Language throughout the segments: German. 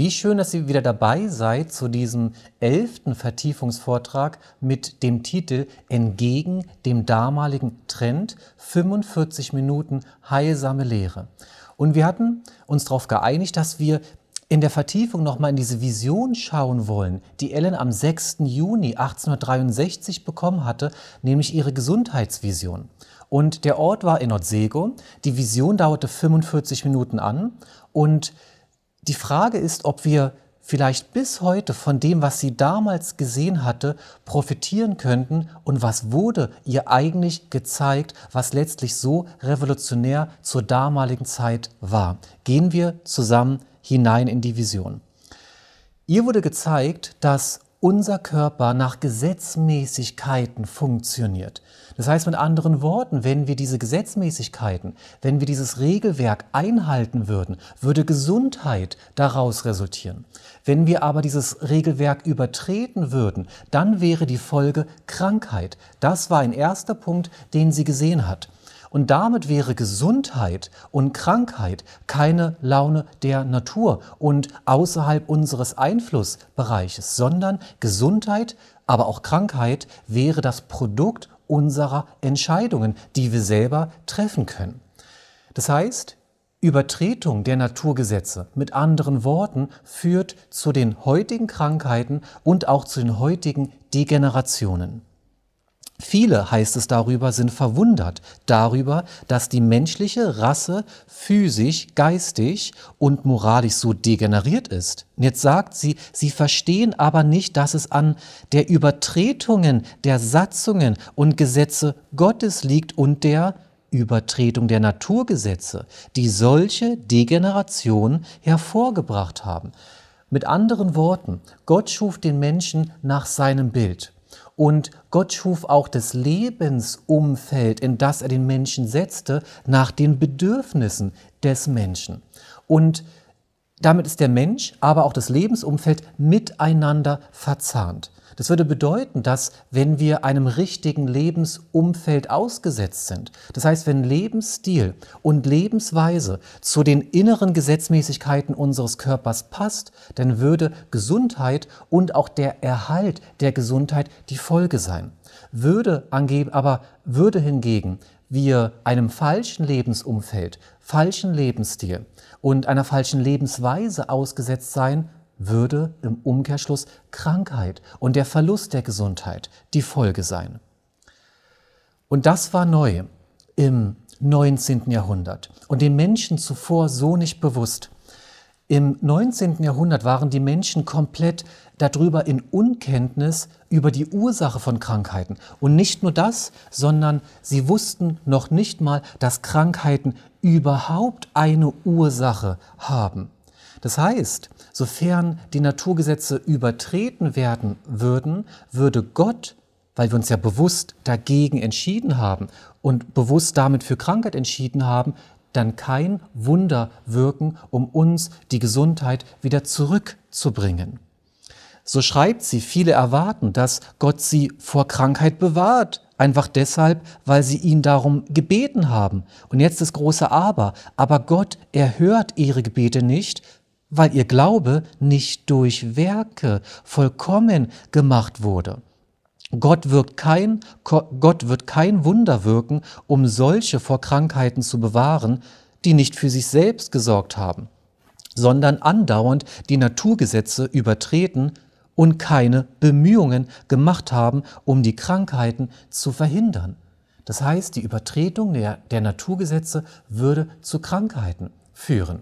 Wie schön, dass ihr wieder dabei seid zu diesem elften Vertiefungsvortrag mit dem Titel Entgegen dem damaligen Trend 45 Minuten heilsame Lehre. Und wir hatten uns darauf geeinigt, dass wir in der Vertiefung nochmal in diese Vision schauen wollen, die Ellen am 6. Juni 1863 bekommen hatte, nämlich ihre Gesundheitsvision. Und der Ort war in Otsego. Die Vision dauerte 45 Minuten an und die Frage ist, ob wir vielleicht bis heute von dem, was sie damals gesehen hatte, profitieren könnten und was wurde ihr eigentlich gezeigt, was letztlich so revolutionär zur damaligen Zeit war. Gehen wir zusammen hinein in die Vision. Ihr wurde gezeigt, dass unser Körper nach Gesetzmäßigkeiten funktioniert. Das heißt mit anderen Worten, wenn wir diese Gesetzmäßigkeiten, wenn wir dieses Regelwerk einhalten würden, würde Gesundheit daraus resultieren. Wenn wir aber dieses Regelwerk übertreten würden, dann wäre die Folge Krankheit. Das war ein erster Punkt, den sie gesehen hat. Und damit wäre Gesundheit und Krankheit keine Laune der Natur und außerhalb unseres Einflussbereiches, sondern Gesundheit, aber auch Krankheit wäre das Produkt unserer Entscheidungen, die wir selber treffen können. Das heißt, Übertretung der Naturgesetze, mit anderen Worten, führt zu den heutigen Krankheiten und auch zu den heutigen Degenerationen. Viele, heißt es darüber, sind verwundert darüber, dass die menschliche Rasse physisch, geistig und moralisch so degeneriert ist. Und jetzt sagt sie, sie verstehen aber nicht, dass es an der Übertretungen der Satzungen und Gesetze Gottes liegt und der Übertretung der Naturgesetze, die solche Degeneration hervorgebracht haben. Mit anderen Worten, Gott schuf den Menschen nach seinem Bild. Und Gott schuf auch das Lebensumfeld, in das er den Menschen setzte, nach den Bedürfnissen des Menschen. Und damit ist der Mensch, aber auch das Lebensumfeld miteinander verzahnt. Das würde bedeuten, dass wenn wir einem richtigen Lebensumfeld ausgesetzt sind, das heißt, wenn Lebensstil und Lebensweise zu den inneren Gesetzmäßigkeiten unseres Körpers passt, dann würde Gesundheit und auch der Erhalt der Gesundheit die Folge sein. Würde angeben, aber würde hingegen wir einem falschen Lebensumfeld, falschen Lebensstil und einer falschen Lebensweise ausgesetzt sein, würde im Umkehrschluss Krankheit und der Verlust der Gesundheit die Folge sein. Und das war neu im 19. Jahrhundert und den Menschen zuvor so nicht bewusst. Im 19. Jahrhundert waren die Menschen komplett darüber in Unkenntnis über die Ursache von Krankheiten. Und nicht nur das, sondern sie wussten noch nicht mal, dass Krankheiten überhaupt eine Ursache haben. Das heißt, sofern die Naturgesetze übertreten werden würden, würde Gott, weil wir uns ja bewusst dagegen entschieden haben und bewusst damit für Krankheit entschieden haben, dann kein Wunder wirken, um uns die Gesundheit wieder zurückzubringen. So schreibt sie, viele erwarten, dass Gott sie vor Krankheit bewahrt, einfach deshalb, weil sie ihn darum gebeten haben. Und jetzt das große Aber. Aber Gott erhört ihre Gebete nicht, weil ihr Glaube nicht durch Werke vollkommen gemacht wurde. Gott wird, kein, Gott wird kein Wunder wirken, um solche vor Krankheiten zu bewahren, die nicht für sich selbst gesorgt haben, sondern andauernd die Naturgesetze übertreten und keine Bemühungen gemacht haben, um die Krankheiten zu verhindern. Das heißt, die Übertretung der, der Naturgesetze würde zu Krankheiten führen.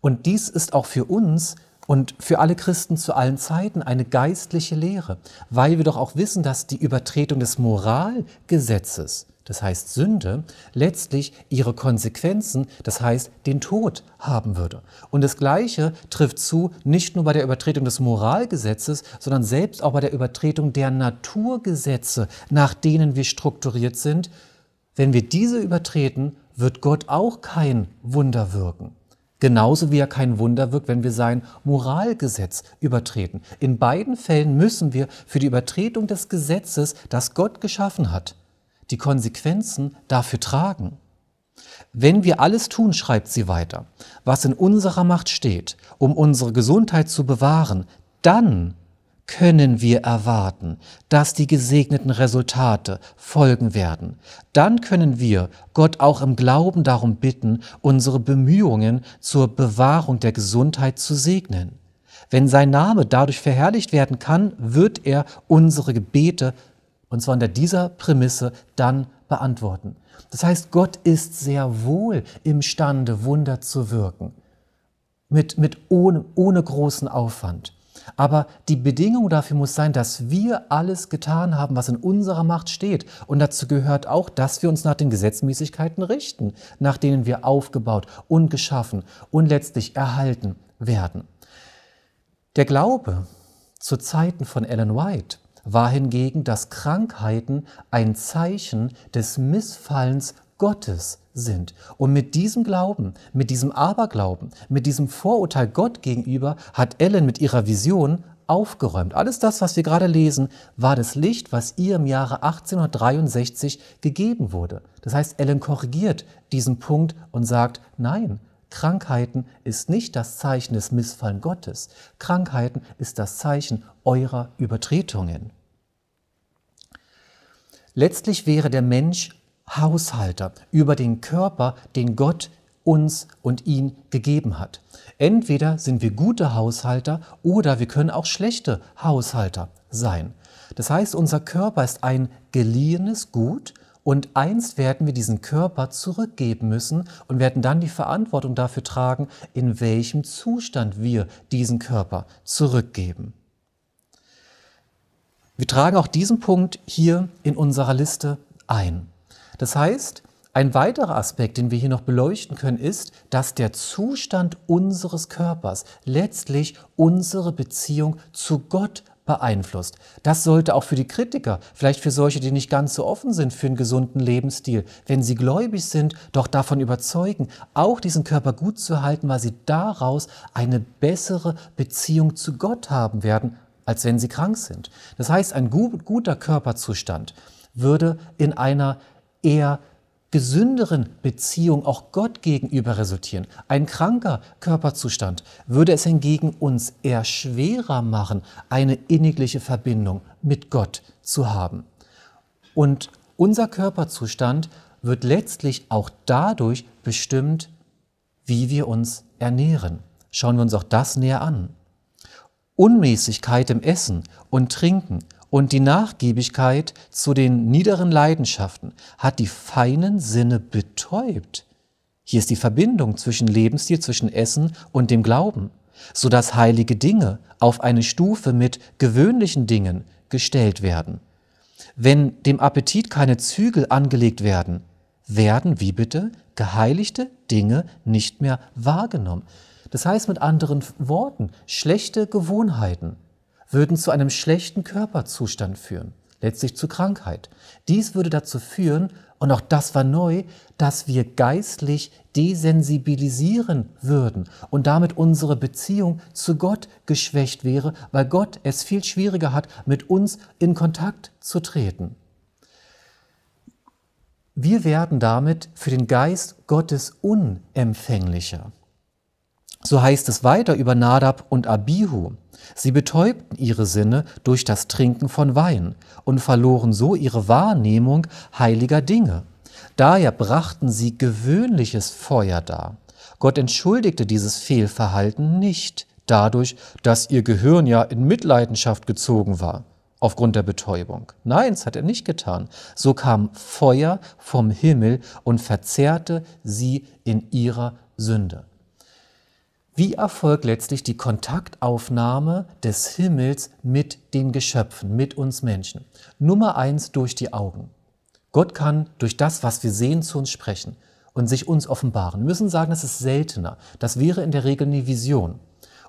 Und dies ist auch für uns und für alle Christen zu allen Zeiten eine geistliche Lehre, weil wir doch auch wissen, dass die Übertretung des Moralgesetzes, das heißt Sünde, letztlich ihre Konsequenzen, das heißt den Tod haben würde. Und das Gleiche trifft zu nicht nur bei der Übertretung des Moralgesetzes, sondern selbst auch bei der Übertretung der Naturgesetze, nach denen wir strukturiert sind. Wenn wir diese übertreten, wird Gott auch kein Wunder wirken. Genauso wie er kein Wunder wirkt, wenn wir sein Moralgesetz übertreten. In beiden Fällen müssen wir für die Übertretung des Gesetzes, das Gott geschaffen hat, die Konsequenzen dafür tragen. Wenn wir alles tun, schreibt sie weiter, was in unserer Macht steht, um unsere Gesundheit zu bewahren, dann können wir erwarten, dass die gesegneten Resultate folgen werden. Dann können wir Gott auch im Glauben darum bitten, unsere Bemühungen zur Bewahrung der Gesundheit zu segnen. Wenn sein Name dadurch verherrlicht werden kann, wird er unsere Gebete, und zwar unter dieser Prämisse, dann beantworten. Das heißt, Gott ist sehr wohl imstande, Wunder zu wirken. Mit, mit ohne, ohne großen Aufwand. Aber die Bedingung dafür muss sein, dass wir alles getan haben, was in unserer Macht steht. Und dazu gehört auch, dass wir uns nach den Gesetzmäßigkeiten richten, nach denen wir aufgebaut und geschaffen und letztlich erhalten werden. Der Glaube zu Zeiten von Ellen White war hingegen, dass Krankheiten ein Zeichen des Missfallens Gottes sind. Und mit diesem Glauben, mit diesem Aberglauben, mit diesem Vorurteil Gott gegenüber hat Ellen mit ihrer Vision aufgeräumt. Alles das, was wir gerade lesen, war das Licht, was ihr im Jahre 1863 gegeben wurde. Das heißt, Ellen korrigiert diesen Punkt und sagt, nein, Krankheiten ist nicht das Zeichen des Missfallen Gottes. Krankheiten ist das Zeichen eurer Übertretungen. Letztlich wäre der Mensch Haushalter über den Körper, den Gott uns und ihn gegeben hat. Entweder sind wir gute Haushalter oder wir können auch schlechte Haushalter sein. Das heißt, unser Körper ist ein geliehenes Gut und einst werden wir diesen Körper zurückgeben müssen und werden dann die Verantwortung dafür tragen, in welchem Zustand wir diesen Körper zurückgeben. Wir tragen auch diesen Punkt hier in unserer Liste ein. Das heißt, ein weiterer Aspekt, den wir hier noch beleuchten können, ist, dass der Zustand unseres Körpers letztlich unsere Beziehung zu Gott beeinflusst. Das sollte auch für die Kritiker, vielleicht für solche, die nicht ganz so offen sind für einen gesunden Lebensstil, wenn sie gläubig sind, doch davon überzeugen, auch diesen Körper gut zu halten, weil sie daraus eine bessere Beziehung zu Gott haben werden, als wenn sie krank sind. Das heißt, ein guter Körperzustand würde in einer eher gesünderen Beziehung auch Gott gegenüber resultieren. Ein kranker Körperzustand würde es hingegen uns eher schwerer machen, eine innigliche Verbindung mit Gott zu haben. Und unser Körperzustand wird letztlich auch dadurch bestimmt, wie wir uns ernähren. Schauen wir uns auch das näher an. Unmäßigkeit im Essen und Trinken und die Nachgiebigkeit zu den niederen Leidenschaften hat die feinen Sinne betäubt. Hier ist die Verbindung zwischen Lebensstil, zwischen Essen und dem Glauben, sodass heilige Dinge auf eine Stufe mit gewöhnlichen Dingen gestellt werden. Wenn dem Appetit keine Zügel angelegt werden, werden, wie bitte, geheiligte Dinge nicht mehr wahrgenommen. Das heißt mit anderen Worten, schlechte Gewohnheiten würden zu einem schlechten Körperzustand führen, letztlich zu Krankheit. Dies würde dazu führen, und auch das war neu, dass wir geistlich desensibilisieren würden und damit unsere Beziehung zu Gott geschwächt wäre, weil Gott es viel schwieriger hat, mit uns in Kontakt zu treten. Wir werden damit für den Geist Gottes unempfänglicher. So heißt es weiter über Nadab und Abihu. Sie betäubten ihre Sinne durch das Trinken von Wein und verloren so ihre Wahrnehmung heiliger Dinge. Daher brachten sie gewöhnliches Feuer dar. Gott entschuldigte dieses Fehlverhalten nicht dadurch, dass ihr Gehirn ja in Mitleidenschaft gezogen war aufgrund der Betäubung. Nein, das hat er nicht getan. So kam Feuer vom Himmel und verzehrte sie in ihrer Sünde. Wie erfolgt letztlich die Kontaktaufnahme des Himmels mit den Geschöpfen, mit uns Menschen? Nummer eins durch die Augen. Gott kann durch das, was wir sehen, zu uns sprechen und sich uns offenbaren. Wir müssen sagen, das ist seltener. Das wäre in der Regel eine Vision.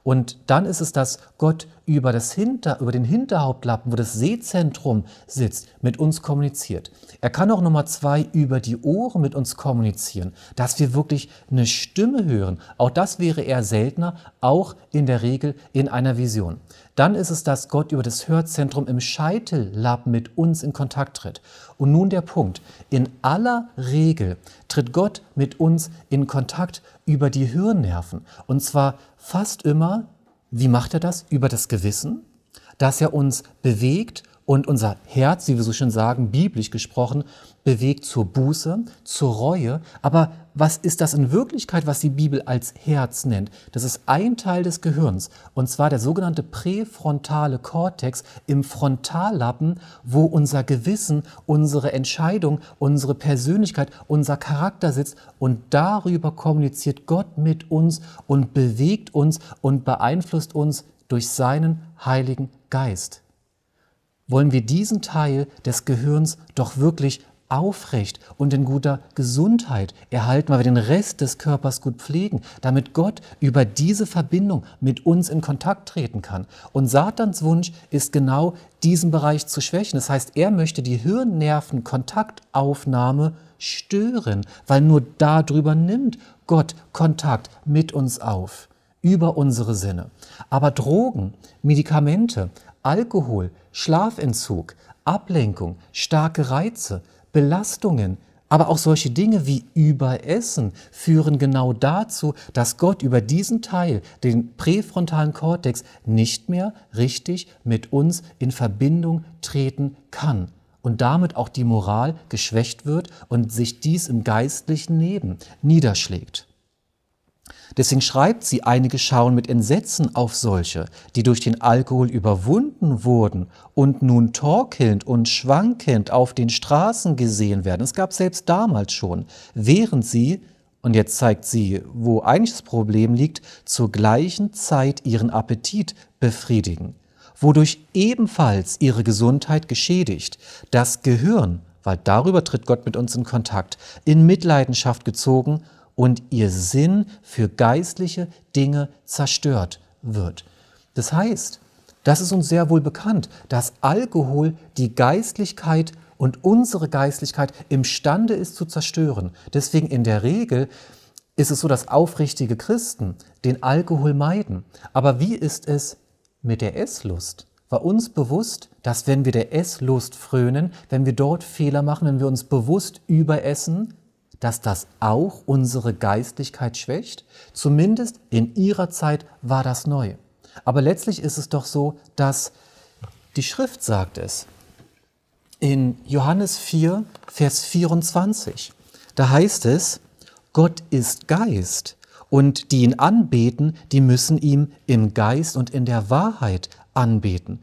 Und dann ist es, dass Gott über, das Hinter, über den Hinterhauptlappen, wo das Sehzentrum sitzt, mit uns kommuniziert. Er kann auch Nummer zwei über die Ohren mit uns kommunizieren, dass wir wirklich eine Stimme hören. Auch das wäre eher seltener, auch in der Regel in einer Vision. Dann ist es, dass Gott über das Hörzentrum im Scheitellappen mit uns in Kontakt tritt. Und nun der Punkt. In aller Regel tritt Gott mit uns in Kontakt über die Hirnnerven. Und zwar fast immer, wie macht er das? Über das Gewissen, das er uns bewegt und unser Herz, wie wir so schön sagen, biblisch gesprochen, bewegt zur Buße, zur Reue. Aber was ist das in Wirklichkeit, was die Bibel als Herz nennt? Das ist ein Teil des Gehirns, und zwar der sogenannte präfrontale Kortex im Frontallappen, wo unser Gewissen, unsere Entscheidung, unsere Persönlichkeit, unser Charakter sitzt. Und darüber kommuniziert Gott mit uns und bewegt uns und beeinflusst uns durch seinen Heiligen Geist wollen wir diesen Teil des Gehirns doch wirklich aufrecht und in guter Gesundheit erhalten, weil wir den Rest des Körpers gut pflegen, damit Gott über diese Verbindung mit uns in Kontakt treten kann. Und Satans Wunsch ist genau, diesen Bereich zu schwächen. Das heißt, er möchte die Hirnnerven-Kontaktaufnahme stören, weil nur darüber nimmt Gott Kontakt mit uns auf, über unsere Sinne. Aber Drogen, Medikamente, Alkohol, Schlafentzug, Ablenkung, starke Reize, Belastungen, aber auch solche Dinge wie Überessen führen genau dazu, dass Gott über diesen Teil, den präfrontalen Kortex, nicht mehr richtig mit uns in Verbindung treten kann. Und damit auch die Moral geschwächt wird und sich dies im geistlichen Leben niederschlägt. Deswegen schreibt sie, einige schauen mit Entsetzen auf solche, die durch den Alkohol überwunden wurden und nun torkelnd und schwankend auf den Straßen gesehen werden. Es gab selbst damals schon, während sie, und jetzt zeigt sie, wo eigentlich das Problem liegt, zur gleichen Zeit ihren Appetit befriedigen, wodurch ebenfalls ihre Gesundheit geschädigt, das Gehirn, weil darüber tritt Gott mit uns in Kontakt, in Mitleidenschaft gezogen und ihr Sinn für geistliche Dinge zerstört wird. Das heißt, das ist uns sehr wohl bekannt, dass Alkohol die Geistlichkeit und unsere Geistlichkeit imstande ist zu zerstören. Deswegen in der Regel ist es so, dass aufrichtige Christen den Alkohol meiden. Aber wie ist es mit der Esslust? War uns bewusst, dass wenn wir der Esslust frönen, wenn wir dort Fehler machen, wenn wir uns bewusst überessen, dass das auch unsere Geistlichkeit schwächt? Zumindest in ihrer Zeit war das neu. Aber letztlich ist es doch so, dass die Schrift sagt es. In Johannes 4, Vers 24, da heißt es, Gott ist Geist und die ihn anbeten, die müssen ihm im Geist und in der Wahrheit anbeten.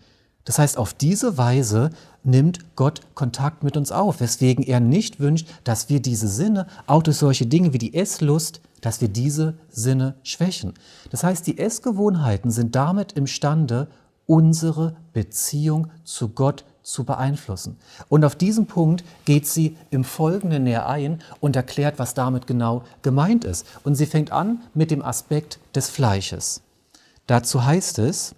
Das heißt, auf diese Weise nimmt Gott Kontakt mit uns auf, weswegen er nicht wünscht, dass wir diese Sinne, auch durch solche Dinge wie die Esslust, dass wir diese Sinne schwächen. Das heißt, die Essgewohnheiten sind damit imstande, unsere Beziehung zu Gott zu beeinflussen. Und auf diesen Punkt geht sie im Folgenden näher ein und erklärt, was damit genau gemeint ist. Und sie fängt an mit dem Aspekt des Fleisches. Dazu heißt es,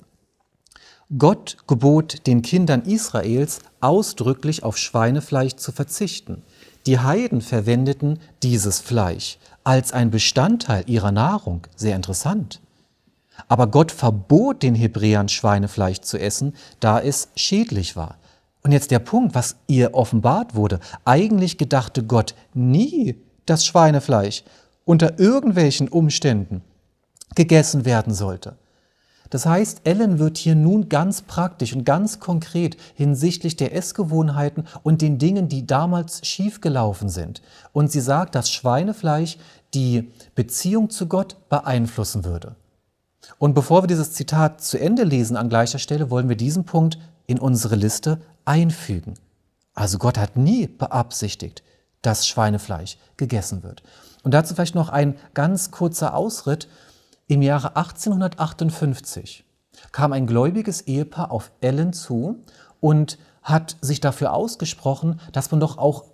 Gott gebot den Kindern Israels ausdrücklich auf Schweinefleisch zu verzichten. Die Heiden verwendeten dieses Fleisch als ein Bestandteil ihrer Nahrung. Sehr interessant. Aber Gott verbot den Hebräern Schweinefleisch zu essen, da es schädlich war. Und jetzt der Punkt, was ihr offenbart wurde. Eigentlich gedachte Gott nie, dass Schweinefleisch unter irgendwelchen Umständen gegessen werden sollte. Das heißt, Ellen wird hier nun ganz praktisch und ganz konkret hinsichtlich der Essgewohnheiten und den Dingen, die damals schiefgelaufen sind. Und sie sagt, dass Schweinefleisch die Beziehung zu Gott beeinflussen würde. Und bevor wir dieses Zitat zu Ende lesen an gleicher Stelle, wollen wir diesen Punkt in unsere Liste einfügen. Also Gott hat nie beabsichtigt, dass Schweinefleisch gegessen wird. Und dazu vielleicht noch ein ganz kurzer Ausritt im Jahre 1858 kam ein gläubiges Ehepaar auf Ellen zu und hat sich dafür ausgesprochen, dass man doch auch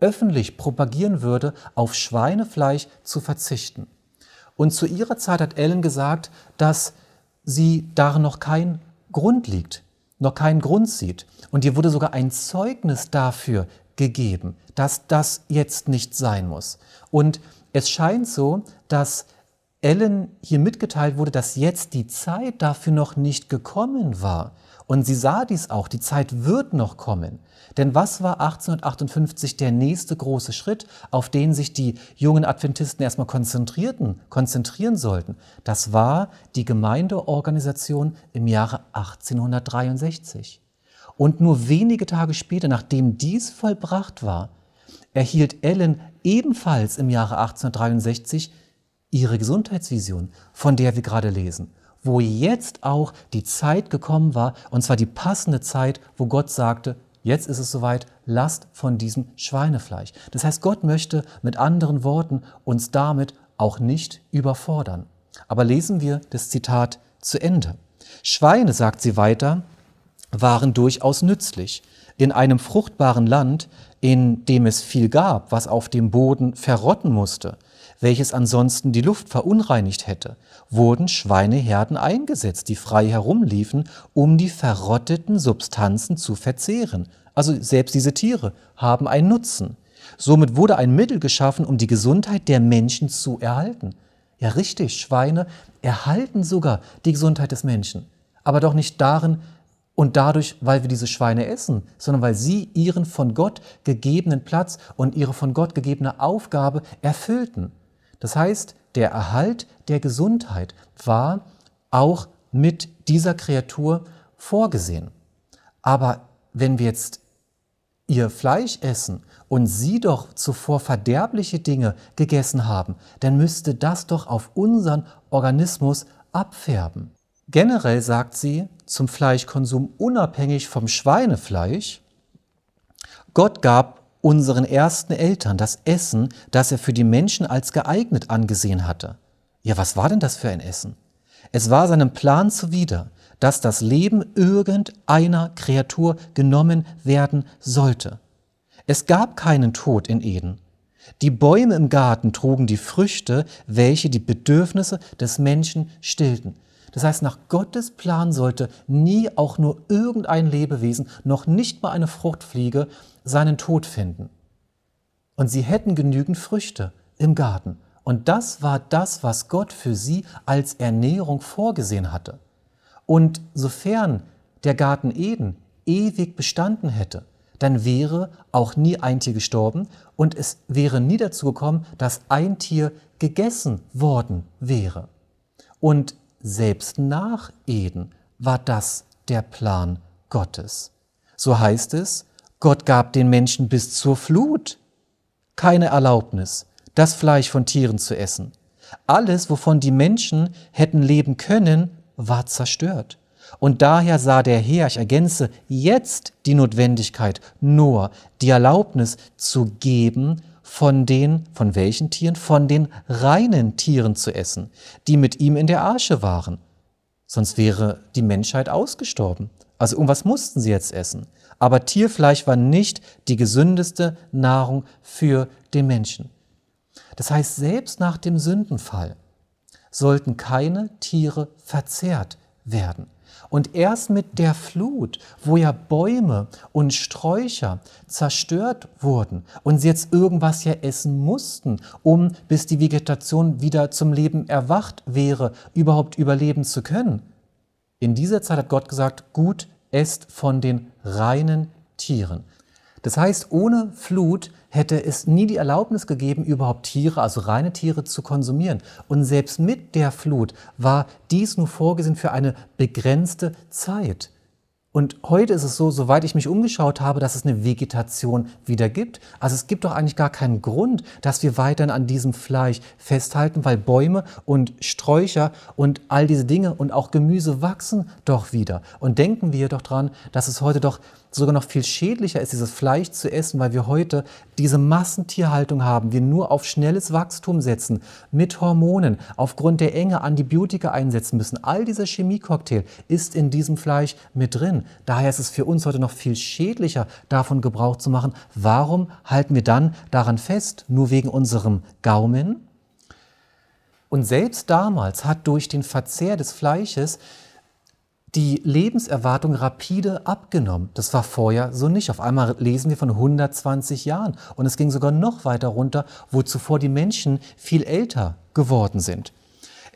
öffentlich propagieren würde, auf Schweinefleisch zu verzichten. Und zu ihrer Zeit hat Ellen gesagt, dass sie darin noch kein Grund liegt, noch keinen Grund sieht. Und ihr wurde sogar ein Zeugnis dafür gegeben, dass das jetzt nicht sein muss. Und es scheint so, dass Ellen hier mitgeteilt wurde, dass jetzt die Zeit dafür noch nicht gekommen war. Und sie sah dies auch, die Zeit wird noch kommen. Denn was war 1858 der nächste große Schritt, auf den sich die jungen Adventisten erstmal konzentrierten, konzentrieren sollten? Das war die Gemeindeorganisation im Jahre 1863. Und nur wenige Tage später, nachdem dies vollbracht war, erhielt Ellen ebenfalls im Jahre 1863 ihre Gesundheitsvision, von der wir gerade lesen, wo jetzt auch die Zeit gekommen war, und zwar die passende Zeit, wo Gott sagte, jetzt ist es soweit, lasst von diesem Schweinefleisch. Das heißt, Gott möchte mit anderen Worten uns damit auch nicht überfordern. Aber lesen wir das Zitat zu Ende. Schweine, sagt sie weiter, waren durchaus nützlich. In einem fruchtbaren Land, in dem es viel gab, was auf dem Boden verrotten musste, welches ansonsten die Luft verunreinigt hätte, wurden Schweineherden eingesetzt, die frei herumliefen, um die verrotteten Substanzen zu verzehren. Also selbst diese Tiere haben einen Nutzen. Somit wurde ein Mittel geschaffen, um die Gesundheit der Menschen zu erhalten. Ja, richtig, Schweine erhalten sogar die Gesundheit des Menschen. Aber doch nicht darin und dadurch, weil wir diese Schweine essen, sondern weil sie ihren von Gott gegebenen Platz und ihre von Gott gegebene Aufgabe erfüllten. Das heißt, der Erhalt der Gesundheit war auch mit dieser Kreatur vorgesehen. Aber wenn wir jetzt ihr Fleisch essen und sie doch zuvor verderbliche Dinge gegessen haben, dann müsste das doch auf unseren Organismus abfärben. Generell sagt sie zum Fleischkonsum unabhängig vom Schweinefleisch, Gott gab unseren ersten Eltern das Essen, das er für die Menschen als geeignet angesehen hatte. Ja, was war denn das für ein Essen? Es war seinem Plan zuwider, dass das Leben irgendeiner Kreatur genommen werden sollte. Es gab keinen Tod in Eden. Die Bäume im Garten trugen die Früchte, welche die Bedürfnisse des Menschen stillten. Das heißt, nach Gottes Plan sollte nie auch nur irgendein Lebewesen, noch nicht mal eine Fruchtfliege, seinen Tod finden. Und sie hätten genügend Früchte im Garten. Und das war das, was Gott für sie als Ernährung vorgesehen hatte. Und sofern der Garten Eden ewig bestanden hätte, dann wäre auch nie ein Tier gestorben und es wäre nie dazu gekommen, dass ein Tier gegessen worden wäre. Und selbst nach Eden war das der Plan Gottes. So heißt es, Gott gab den Menschen bis zur Flut keine Erlaubnis, das Fleisch von Tieren zu essen. Alles, wovon die Menschen hätten leben können, war zerstört. Und daher sah der Herr, ich ergänze, jetzt die Notwendigkeit, nur die Erlaubnis zu geben, von den, von welchen Tieren? Von den reinen Tieren zu essen, die mit ihm in der Arsche waren. Sonst wäre die Menschheit ausgestorben. Also um was mussten sie jetzt essen? Aber Tierfleisch war nicht die gesündeste Nahrung für den Menschen. Das heißt, selbst nach dem Sündenfall sollten keine Tiere verzehrt werden. Und erst mit der Flut, wo ja Bäume und Sträucher zerstört wurden und sie jetzt irgendwas ja essen mussten, um bis die Vegetation wieder zum Leben erwacht wäre, überhaupt überleben zu können. In dieser Zeit hat Gott gesagt, gut, esst von den reinen Tieren. Das heißt, ohne Flut hätte es nie die Erlaubnis gegeben, überhaupt Tiere, also reine Tiere, zu konsumieren. Und selbst mit der Flut war dies nur vorgesehen für eine begrenzte Zeit. Und heute ist es so, soweit ich mich umgeschaut habe, dass es eine Vegetation wieder gibt. Also es gibt doch eigentlich gar keinen Grund, dass wir weiterhin an diesem Fleisch festhalten, weil Bäume und Sträucher und all diese Dinge und auch Gemüse wachsen doch wieder. Und denken wir doch dran, dass es heute doch sogar noch viel schädlicher ist, dieses Fleisch zu essen, weil wir heute diese Massentierhaltung haben, wir nur auf schnelles Wachstum setzen, mit Hormonen, aufgrund der Enge Antibiotika einsetzen müssen. All dieser Chemiecocktail ist in diesem Fleisch mit drin. Daher ist es für uns heute noch viel schädlicher, davon Gebrauch zu machen. Warum halten wir dann daran fest? Nur wegen unserem Gaumen? Und selbst damals hat durch den Verzehr des Fleisches die Lebenserwartung rapide abgenommen. Das war vorher so nicht. Auf einmal lesen wir von 120 Jahren und es ging sogar noch weiter runter, wo zuvor die Menschen viel älter geworden sind.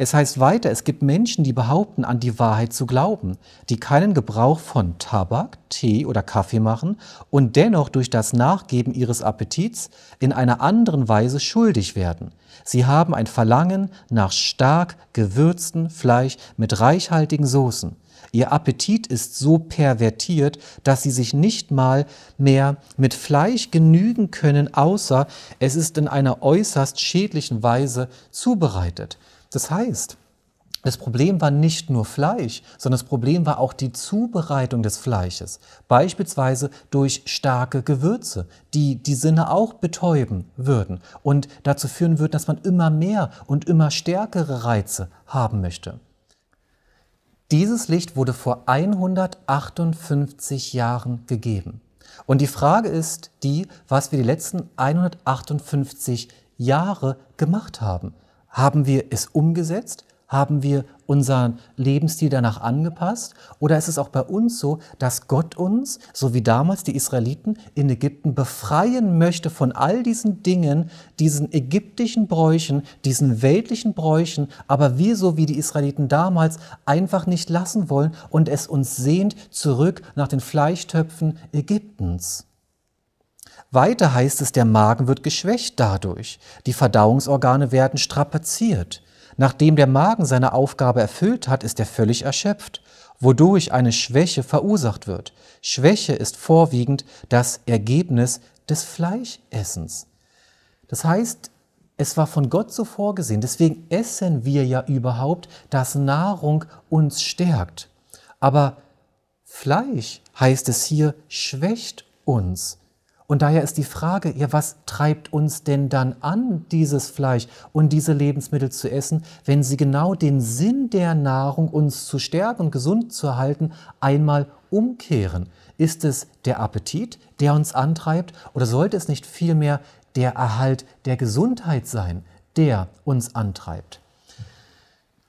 Es heißt weiter, es gibt Menschen, die behaupten, an die Wahrheit zu glauben, die keinen Gebrauch von Tabak, Tee oder Kaffee machen und dennoch durch das Nachgeben ihres Appetits in einer anderen Weise schuldig werden. Sie haben ein Verlangen nach stark gewürzten Fleisch mit reichhaltigen Soßen. Ihr Appetit ist so pervertiert, dass sie sich nicht mal mehr mit Fleisch genügen können, außer es ist in einer äußerst schädlichen Weise zubereitet. Das heißt, das Problem war nicht nur Fleisch, sondern das Problem war auch die Zubereitung des Fleisches, beispielsweise durch starke Gewürze, die die Sinne auch betäuben würden und dazu führen würden, dass man immer mehr und immer stärkere Reize haben möchte. Dieses Licht wurde vor 158 Jahren gegeben. Und die Frage ist die, was wir die letzten 158 Jahre gemacht haben. Haben wir es umgesetzt? Haben wir unseren Lebensstil danach angepasst? Oder ist es auch bei uns so, dass Gott uns, so wie damals die Israeliten in Ägypten, befreien möchte von all diesen Dingen, diesen ägyptischen Bräuchen, diesen weltlichen Bräuchen, aber wir, so wie die Israeliten damals, einfach nicht lassen wollen und es uns sehnt zurück nach den Fleischtöpfen Ägyptens? Weiter heißt es, der Magen wird geschwächt dadurch, die Verdauungsorgane werden strapaziert. Nachdem der Magen seine Aufgabe erfüllt hat, ist er völlig erschöpft, wodurch eine Schwäche verursacht wird. Schwäche ist vorwiegend das Ergebnis des Fleischessens. Das heißt, es war von Gott so vorgesehen. Deswegen essen wir ja überhaupt, dass Nahrung uns stärkt. Aber Fleisch heißt es hier, schwächt uns. Und daher ist die Frage, ja, was treibt uns denn dann an, dieses Fleisch und diese Lebensmittel zu essen, wenn sie genau den Sinn der Nahrung, uns zu stärken und gesund zu erhalten, einmal umkehren? Ist es der Appetit, der uns antreibt, oder sollte es nicht vielmehr der Erhalt der Gesundheit sein, der uns antreibt?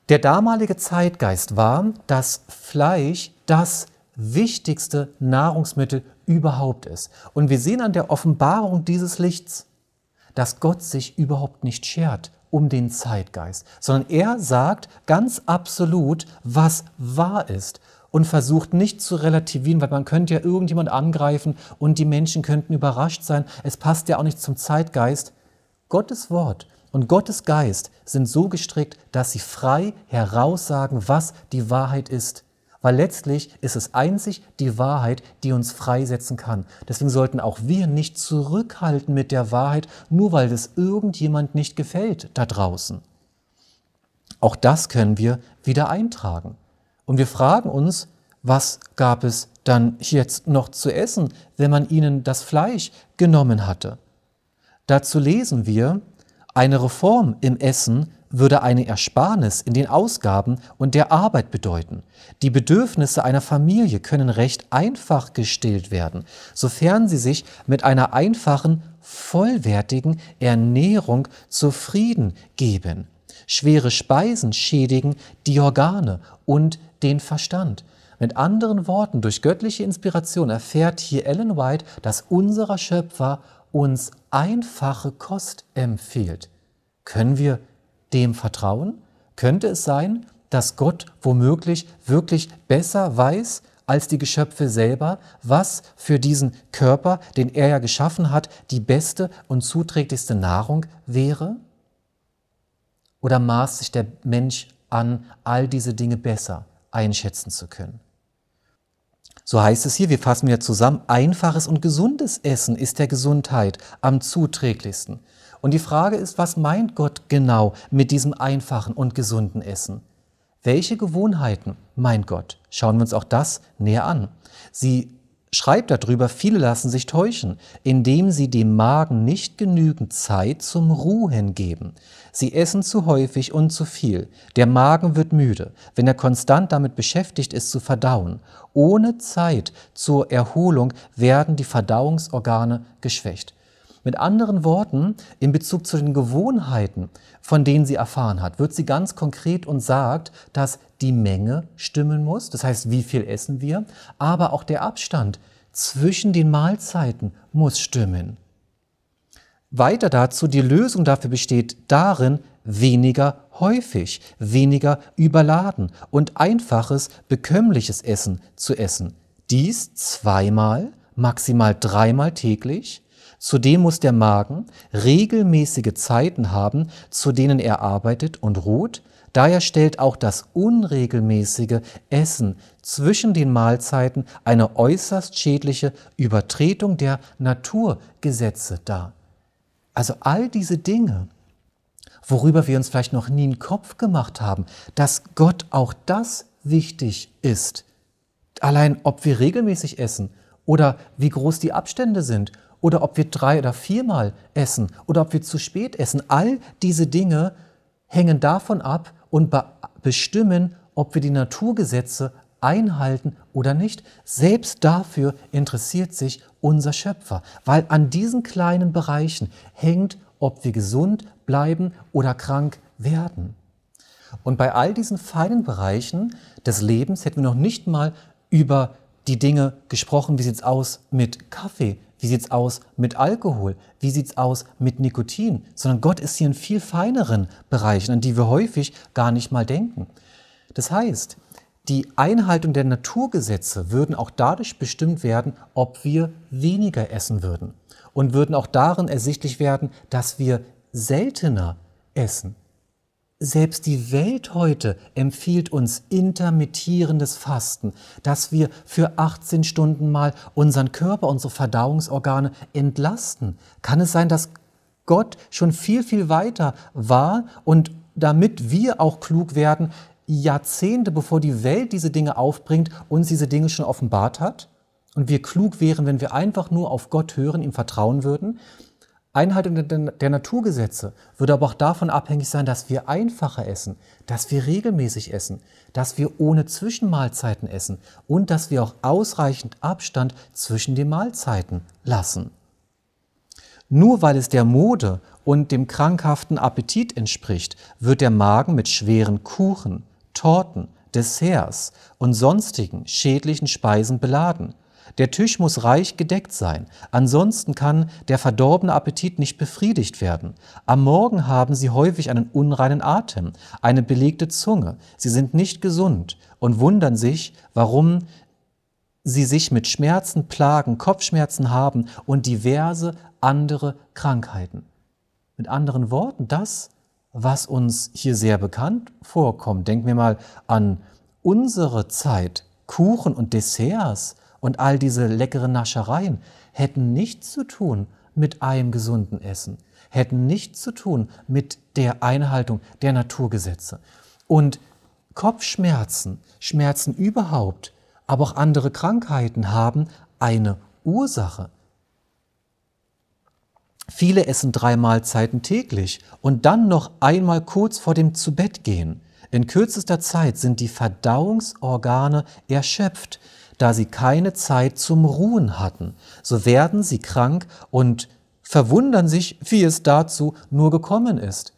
Der damalige Zeitgeist war, dass Fleisch das wichtigste Nahrungsmittel überhaupt ist. Und wir sehen an der Offenbarung dieses Lichts, dass Gott sich überhaupt nicht schert um den Zeitgeist, sondern er sagt ganz absolut, was wahr ist und versucht nicht zu relativieren, weil man könnte ja irgendjemand angreifen und die Menschen könnten überrascht sein. Es passt ja auch nicht zum Zeitgeist. Gottes Wort und Gottes Geist sind so gestrickt, dass sie frei heraussagen, was die Wahrheit ist. Weil letztlich ist es einzig die Wahrheit, die uns freisetzen kann. Deswegen sollten auch wir nicht zurückhalten mit der Wahrheit, nur weil es irgendjemand nicht gefällt da draußen. Auch das können wir wieder eintragen. Und wir fragen uns, was gab es dann jetzt noch zu essen, wenn man ihnen das Fleisch genommen hatte? Dazu lesen wir, eine Reform im Essen würde eine Ersparnis in den Ausgaben und der Arbeit bedeuten. Die Bedürfnisse einer Familie können recht einfach gestillt werden, sofern sie sich mit einer einfachen, vollwertigen Ernährung zufrieden geben. Schwere Speisen schädigen die Organe und den Verstand. Mit anderen Worten, durch göttliche Inspiration erfährt hier Ellen White, dass unser Schöpfer uns einfache Kost empfiehlt. Können wir dem vertrauen, könnte es sein, dass Gott womöglich wirklich besser weiß als die Geschöpfe selber, was für diesen Körper, den er ja geschaffen hat, die beste und zuträglichste Nahrung wäre? Oder maßt sich der Mensch an, all diese Dinge besser einschätzen zu können? So heißt es hier, wir fassen wieder zusammen, einfaches und gesundes Essen ist der Gesundheit am zuträglichsten. Und die Frage ist, was meint Gott genau mit diesem einfachen und gesunden Essen? Welche Gewohnheiten meint Gott? Schauen wir uns auch das näher an. Sie schreibt darüber, viele lassen sich täuschen, indem sie dem Magen nicht genügend Zeit zum Ruhen geben. Sie essen zu häufig und zu viel. Der Magen wird müde, wenn er konstant damit beschäftigt ist zu verdauen. Ohne Zeit zur Erholung werden die Verdauungsorgane geschwächt. Mit anderen Worten, in Bezug zu den Gewohnheiten, von denen sie erfahren hat, wird sie ganz konkret und sagt, dass die Menge stimmen muss, das heißt, wie viel essen wir, aber auch der Abstand zwischen den Mahlzeiten muss stimmen. Weiter dazu, die Lösung dafür besteht darin, weniger häufig, weniger überladen und einfaches, bekömmliches Essen zu essen. Dies zweimal, maximal dreimal täglich Zudem muss der Magen regelmäßige Zeiten haben, zu denen er arbeitet und ruht. Daher stellt auch das unregelmäßige Essen zwischen den Mahlzeiten eine äußerst schädliche Übertretung der Naturgesetze dar. Also all diese Dinge, worüber wir uns vielleicht noch nie einen Kopf gemacht haben, dass Gott auch das wichtig ist. Allein ob wir regelmäßig essen oder wie groß die Abstände sind oder ob wir drei oder viermal essen oder ob wir zu spät essen. All diese Dinge hängen davon ab und be bestimmen, ob wir die Naturgesetze einhalten oder nicht. Selbst dafür interessiert sich unser Schöpfer, weil an diesen kleinen Bereichen hängt, ob wir gesund bleiben oder krank werden. Und bei all diesen feinen Bereichen des Lebens hätten wir noch nicht mal über die Dinge gesprochen, wie sieht es aus mit Kaffee wie sieht's aus mit Alkohol? Wie sieht's aus mit Nikotin? Sondern Gott ist hier in viel feineren Bereichen, an die wir häufig gar nicht mal denken. Das heißt, die Einhaltung der Naturgesetze würden auch dadurch bestimmt werden, ob wir weniger essen würden und würden auch darin ersichtlich werden, dass wir seltener essen. Selbst die Welt heute empfiehlt uns intermittierendes Fasten, dass wir für 18 Stunden mal unseren Körper, unsere Verdauungsorgane entlasten. Kann es sein, dass Gott schon viel, viel weiter war und damit wir auch klug werden, Jahrzehnte bevor die Welt diese Dinge aufbringt, uns diese Dinge schon offenbart hat? Und wir klug wären, wenn wir einfach nur auf Gott hören, ihm vertrauen würden? Einhaltung der, Naturgesetze würde aber auch davon abhängig sein, dass wir einfacher essen, dass wir regelmäßig essen, dass wir ohne Zwischenmahlzeiten essen und dass wir auch ausreichend Abstand zwischen den Mahlzeiten lassen. Nur weil es der Mode und dem krankhaften Appetit entspricht, wird der Magen mit schweren Kuchen, Torten, Desserts und sonstigen schädlichen Speisen beladen. Der Tisch muss reich gedeckt sein, ansonsten kann der verdorbene Appetit nicht befriedigt werden. Am Morgen haben sie häufig einen unreinen Atem, eine belegte Zunge, sie sind nicht gesund und wundern sich, warum sie sich mit Schmerzen plagen, Kopfschmerzen haben und diverse andere Krankheiten. Mit anderen Worten, das, was uns hier sehr bekannt vorkommt, denken wir mal an unsere Zeit, Kuchen und Desserts und all diese leckeren Naschereien hätten nichts zu tun mit einem gesunden Essen, hätten nichts zu tun mit der Einhaltung der Naturgesetze. Und Kopfschmerzen, Schmerzen überhaupt, aber auch andere Krankheiten haben eine Ursache. Viele essen drei Mahlzeiten täglich und dann noch einmal kurz vor dem Zubettgehen. In kürzester Zeit sind die Verdauungsorgane erschöpft da sie keine Zeit zum Ruhen hatten, so werden sie krank und verwundern sich, wie es dazu nur gekommen ist.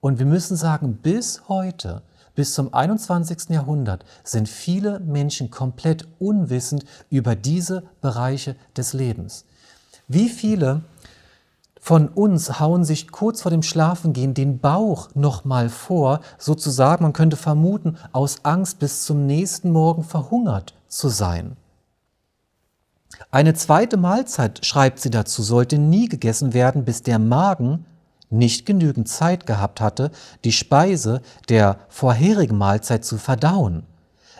Und wir müssen sagen, bis heute, bis zum 21. Jahrhundert, sind viele Menschen komplett unwissend über diese Bereiche des Lebens. Wie viele von uns hauen sich kurz vor dem Schlafengehen den Bauch nochmal vor, sozusagen, man könnte vermuten, aus Angst bis zum nächsten Morgen verhungert zu sein. Eine zweite Mahlzeit, schreibt sie dazu, sollte nie gegessen werden, bis der Magen nicht genügend Zeit gehabt hatte, die Speise der vorherigen Mahlzeit zu verdauen.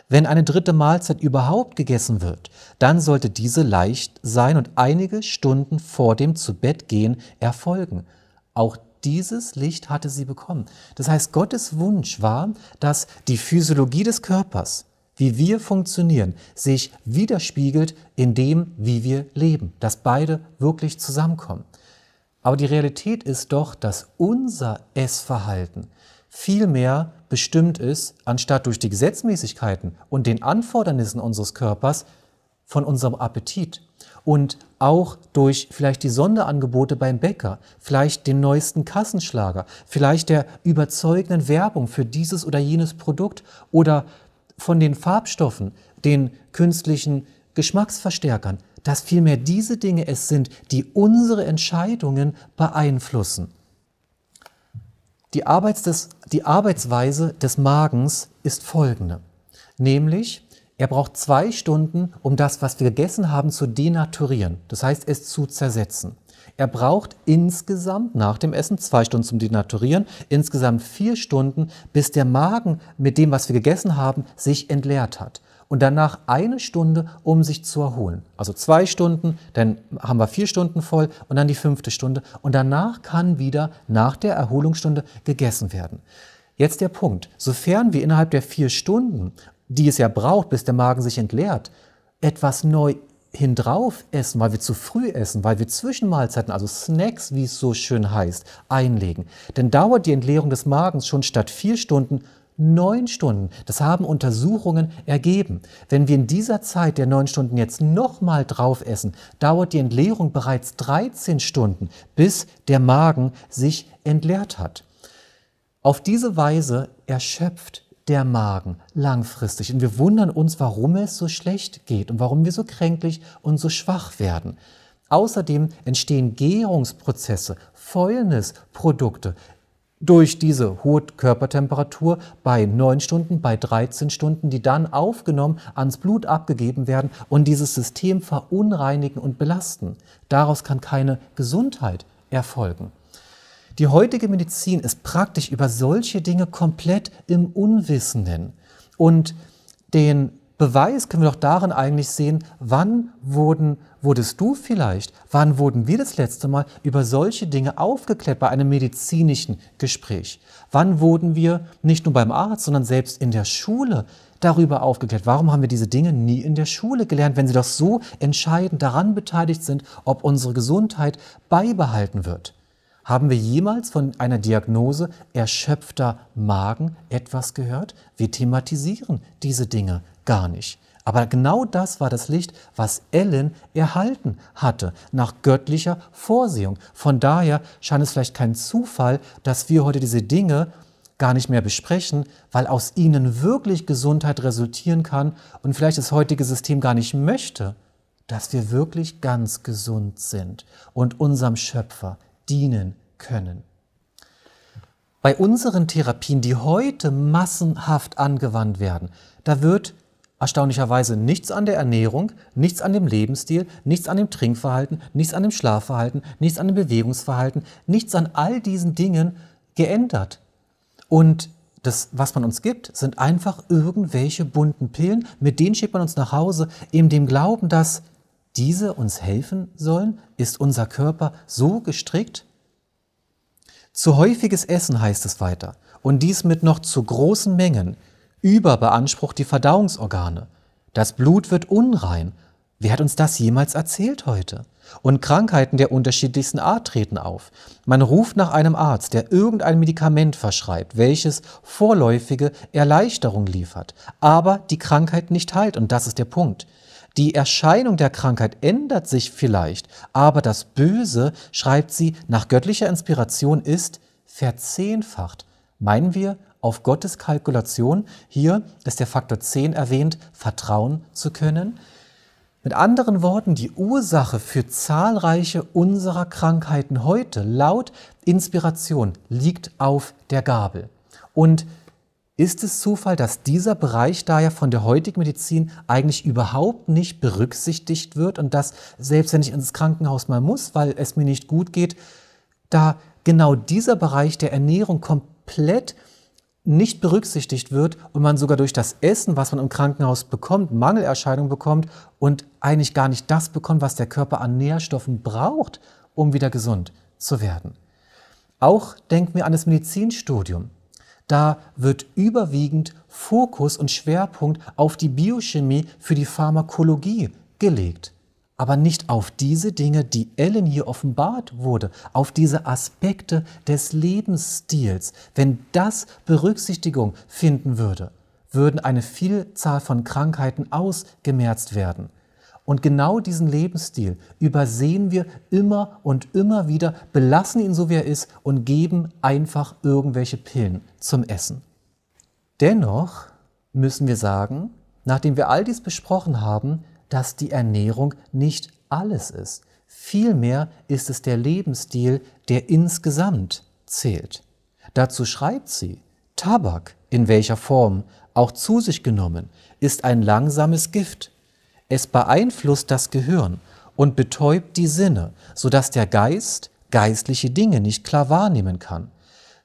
Wenn eine dritte Mahlzeit überhaupt gegessen wird, dann sollte diese leicht sein und einige Stunden vor dem Zubettgehen erfolgen. Auch dieses Licht hatte sie bekommen. Das heißt, Gottes Wunsch war, dass die Physiologie des Körpers, wie wir funktionieren, sich widerspiegelt in dem, wie wir leben, dass beide wirklich zusammenkommen. Aber die Realität ist doch, dass unser Essverhalten viel mehr bestimmt ist, anstatt durch die Gesetzmäßigkeiten und den Anfordernissen unseres Körpers, von unserem Appetit und auch durch vielleicht die Sonderangebote beim Bäcker, vielleicht den neuesten Kassenschlager, vielleicht der überzeugenden Werbung für dieses oder jenes Produkt oder von den Farbstoffen, den künstlichen Geschmacksverstärkern, dass vielmehr diese Dinge es sind, die unsere Entscheidungen beeinflussen. Die, Arbeits des, die Arbeitsweise des Magens ist folgende, nämlich er braucht zwei Stunden, um das, was wir gegessen haben, zu denaturieren, das heißt es zu zersetzen. Er braucht insgesamt nach dem Essen zwei Stunden zum Denaturieren, insgesamt vier Stunden, bis der Magen mit dem, was wir gegessen haben, sich entleert hat. Und danach eine Stunde, um sich zu erholen. Also zwei Stunden, dann haben wir vier Stunden voll und dann die fünfte Stunde. Und danach kann wieder nach der Erholungsstunde gegessen werden. Jetzt der Punkt. Sofern wir innerhalb der vier Stunden, die es ja braucht, bis der Magen sich entleert, etwas neu hindrauf essen, weil wir zu früh essen, weil wir Zwischenmahlzeiten, also Snacks, wie es so schön heißt, einlegen, dann dauert die Entleerung des Magens schon statt vier Stunden neun Stunden. Das haben Untersuchungen ergeben. Wenn wir in dieser Zeit der neun Stunden jetzt nochmal drauf essen, dauert die Entleerung bereits 13 Stunden, bis der Magen sich entleert hat. Auf diese Weise erschöpft der Magen langfristig. Und wir wundern uns, warum es so schlecht geht und warum wir so kränklich und so schwach werden. Außerdem entstehen Gärungsprozesse, Fäulnisprodukte durch diese hohe Körpertemperatur bei 9 Stunden, bei 13 Stunden, die dann aufgenommen ans Blut abgegeben werden und dieses System verunreinigen und belasten. Daraus kann keine Gesundheit erfolgen. Die heutige Medizin ist praktisch über solche Dinge komplett im Unwissenden. Und den Beweis können wir doch darin eigentlich sehen, wann wurden, wurdest du vielleicht, wann wurden wir das letzte Mal über solche Dinge aufgeklärt bei einem medizinischen Gespräch? Wann wurden wir nicht nur beim Arzt, sondern selbst in der Schule darüber aufgeklärt? Warum haben wir diese Dinge nie in der Schule gelernt, wenn sie doch so entscheidend daran beteiligt sind, ob unsere Gesundheit beibehalten wird? Haben wir jemals von einer Diagnose erschöpfter Magen etwas gehört? Wir thematisieren diese Dinge gar nicht. Aber genau das war das Licht, was Ellen erhalten hatte, nach göttlicher Vorsehung. Von daher scheint es vielleicht kein Zufall, dass wir heute diese Dinge gar nicht mehr besprechen, weil aus ihnen wirklich Gesundheit resultieren kann und vielleicht das heutige System gar nicht möchte, dass wir wirklich ganz gesund sind und unserem Schöpfer dienen können. Bei unseren Therapien, die heute massenhaft angewandt werden, da wird erstaunlicherweise nichts an der Ernährung, nichts an dem Lebensstil, nichts an dem Trinkverhalten, nichts an dem Schlafverhalten, nichts an dem Bewegungsverhalten, nichts an all diesen Dingen geändert. Und das, was man uns gibt, sind einfach irgendwelche bunten Pillen, mit denen schickt man uns nach Hause, in dem Glauben, dass diese uns helfen sollen? Ist unser Körper so gestrickt? Zu häufiges Essen heißt es weiter, und dies mit noch zu großen Mengen, überbeansprucht die Verdauungsorgane. Das Blut wird unrein. Wer hat uns das jemals erzählt heute? Und Krankheiten der unterschiedlichsten Art treten auf. Man ruft nach einem Arzt, der irgendein Medikament verschreibt, welches vorläufige Erleichterung liefert, aber die Krankheit nicht heilt. Und das ist der Punkt. Die Erscheinung der Krankheit ändert sich vielleicht, aber das Böse, schreibt sie, nach göttlicher Inspiration ist verzehnfacht. Meinen wir auf Gottes Kalkulation, hier ist der Faktor 10 erwähnt, vertrauen zu können? Mit anderen Worten, die Ursache für zahlreiche unserer Krankheiten heute laut Inspiration liegt auf der Gabel. Und ist es Zufall, dass dieser Bereich daher von der heutigen Medizin eigentlich überhaupt nicht berücksichtigt wird und dass selbst wenn ich ins Krankenhaus mal muss, weil es mir nicht gut geht, da genau dieser Bereich der Ernährung komplett nicht berücksichtigt wird und man sogar durch das Essen, was man im Krankenhaus bekommt, Mangelerscheinungen bekommt und eigentlich gar nicht das bekommt, was der Körper an Nährstoffen braucht, um wieder gesund zu werden. Auch denken wir an das Medizinstudium. Da wird überwiegend Fokus und Schwerpunkt auf die Biochemie für die Pharmakologie gelegt, aber nicht auf diese Dinge, die Ellen hier offenbart wurde, auf diese Aspekte des Lebensstils. Wenn das Berücksichtigung finden würde, würden eine Vielzahl von Krankheiten ausgemerzt werden. Und genau diesen Lebensstil übersehen wir immer und immer wieder, belassen ihn so, wie er ist und geben einfach irgendwelche Pillen zum Essen. Dennoch müssen wir sagen, nachdem wir all dies besprochen haben, dass die Ernährung nicht alles ist. Vielmehr ist es der Lebensstil, der insgesamt zählt. Dazu schreibt sie, Tabak, in welcher Form, auch zu sich genommen, ist ein langsames Gift es beeinflusst das Gehirn und betäubt die Sinne, sodass der Geist geistliche Dinge nicht klar wahrnehmen kann.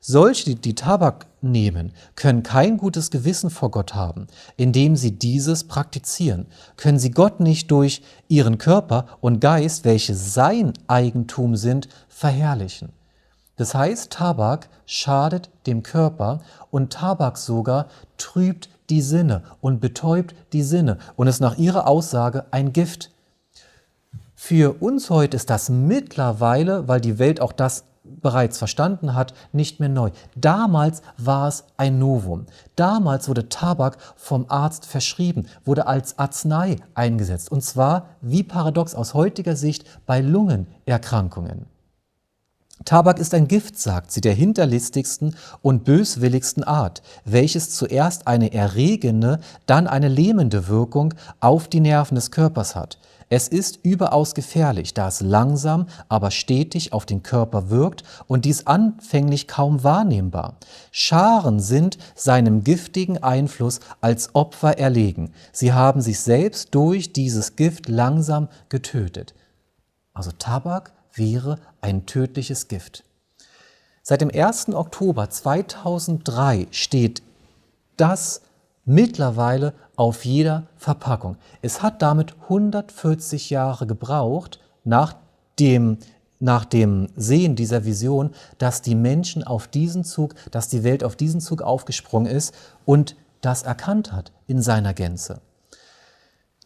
Solche, die Tabak nehmen, können kein gutes Gewissen vor Gott haben. Indem sie dieses praktizieren, können sie Gott nicht durch ihren Körper und Geist, welche sein Eigentum sind, verherrlichen. Das heißt, Tabak schadet dem Körper und Tabak sogar trübt die Sinne und betäubt die Sinne und ist nach ihrer Aussage ein Gift. Für uns heute ist das mittlerweile, weil die Welt auch das bereits verstanden hat, nicht mehr neu. Damals war es ein Novum. Damals wurde Tabak vom Arzt verschrieben, wurde als Arznei eingesetzt. Und zwar, wie paradox aus heutiger Sicht, bei Lungenerkrankungen. Tabak ist ein Gift, sagt sie, der hinterlistigsten und böswilligsten Art, welches zuerst eine erregende, dann eine lähmende Wirkung auf die Nerven des Körpers hat. Es ist überaus gefährlich, da es langsam, aber stetig auf den Körper wirkt und dies anfänglich kaum wahrnehmbar. Scharen sind seinem giftigen Einfluss als Opfer erlegen. Sie haben sich selbst durch dieses Gift langsam getötet. Also Tabak wäre ein tödliches Gift. Seit dem 1. Oktober 2003 steht das mittlerweile auf jeder Verpackung. Es hat damit 140 Jahre gebraucht, nach dem, nach dem Sehen dieser Vision, dass die Menschen auf diesen Zug, dass die Welt auf diesen Zug aufgesprungen ist und das erkannt hat in seiner Gänze.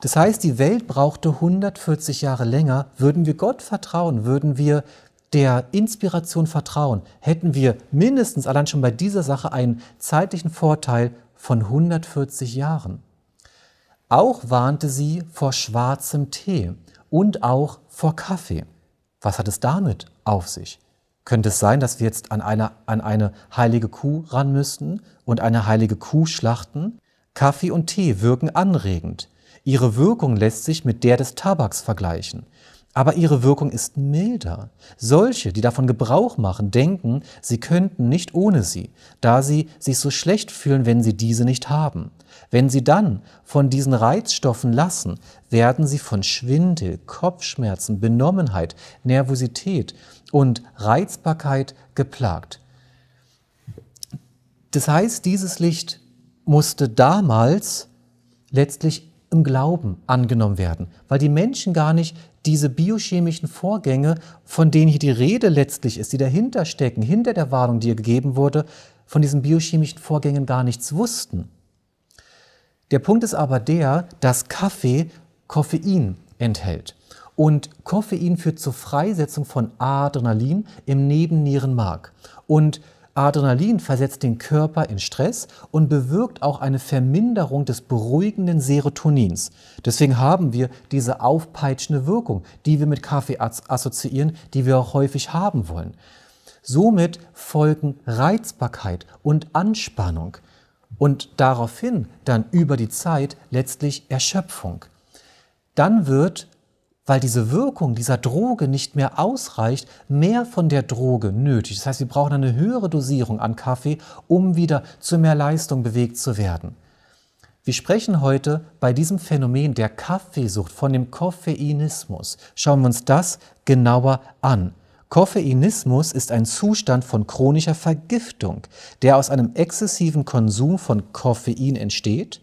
Das heißt, die Welt brauchte 140 Jahre länger. Würden wir Gott vertrauen, würden wir der Inspiration vertrauen, hätten wir mindestens allein schon bei dieser Sache einen zeitlichen Vorteil von 140 Jahren. Auch warnte sie vor schwarzem Tee und auch vor Kaffee. Was hat es damit auf sich? Könnte es sein, dass wir jetzt an eine, an eine heilige Kuh ran müssten und eine heilige Kuh schlachten? Kaffee und Tee wirken anregend. Ihre Wirkung lässt sich mit der des Tabaks vergleichen. Aber ihre Wirkung ist milder. Solche, die davon Gebrauch machen, denken, sie könnten nicht ohne sie, da sie sich so schlecht fühlen, wenn sie diese nicht haben. Wenn sie dann von diesen Reizstoffen lassen, werden sie von Schwindel, Kopfschmerzen, Benommenheit, Nervosität und Reizbarkeit geplagt. Das heißt, dieses Licht musste damals letztlich im Glauben angenommen werden, weil die Menschen gar nicht diese biochemischen Vorgänge, von denen hier die Rede letztlich ist, die dahinter stecken, hinter der Warnung, die ihr gegeben wurde, von diesen biochemischen Vorgängen gar nichts wussten. Der Punkt ist aber der, dass Kaffee Koffein enthält. Und Koffein führt zur Freisetzung von Adrenalin im Nebennierenmark. Und Adrenalin versetzt den Körper in Stress und bewirkt auch eine Verminderung des beruhigenden Serotonins. Deswegen haben wir diese aufpeitschende Wirkung, die wir mit Kaffee assoziieren, die wir auch häufig haben wollen. Somit folgen Reizbarkeit und Anspannung und daraufhin dann über die Zeit letztlich Erschöpfung. Dann wird weil diese Wirkung dieser Droge nicht mehr ausreicht, mehr von der Droge nötig. Das heißt, wir brauchen eine höhere Dosierung an Kaffee, um wieder zu mehr Leistung bewegt zu werden. Wir sprechen heute bei diesem Phänomen der Kaffeesucht von dem Koffeinismus. Schauen wir uns das genauer an. Koffeinismus ist ein Zustand von chronischer Vergiftung, der aus einem exzessiven Konsum von Koffein entsteht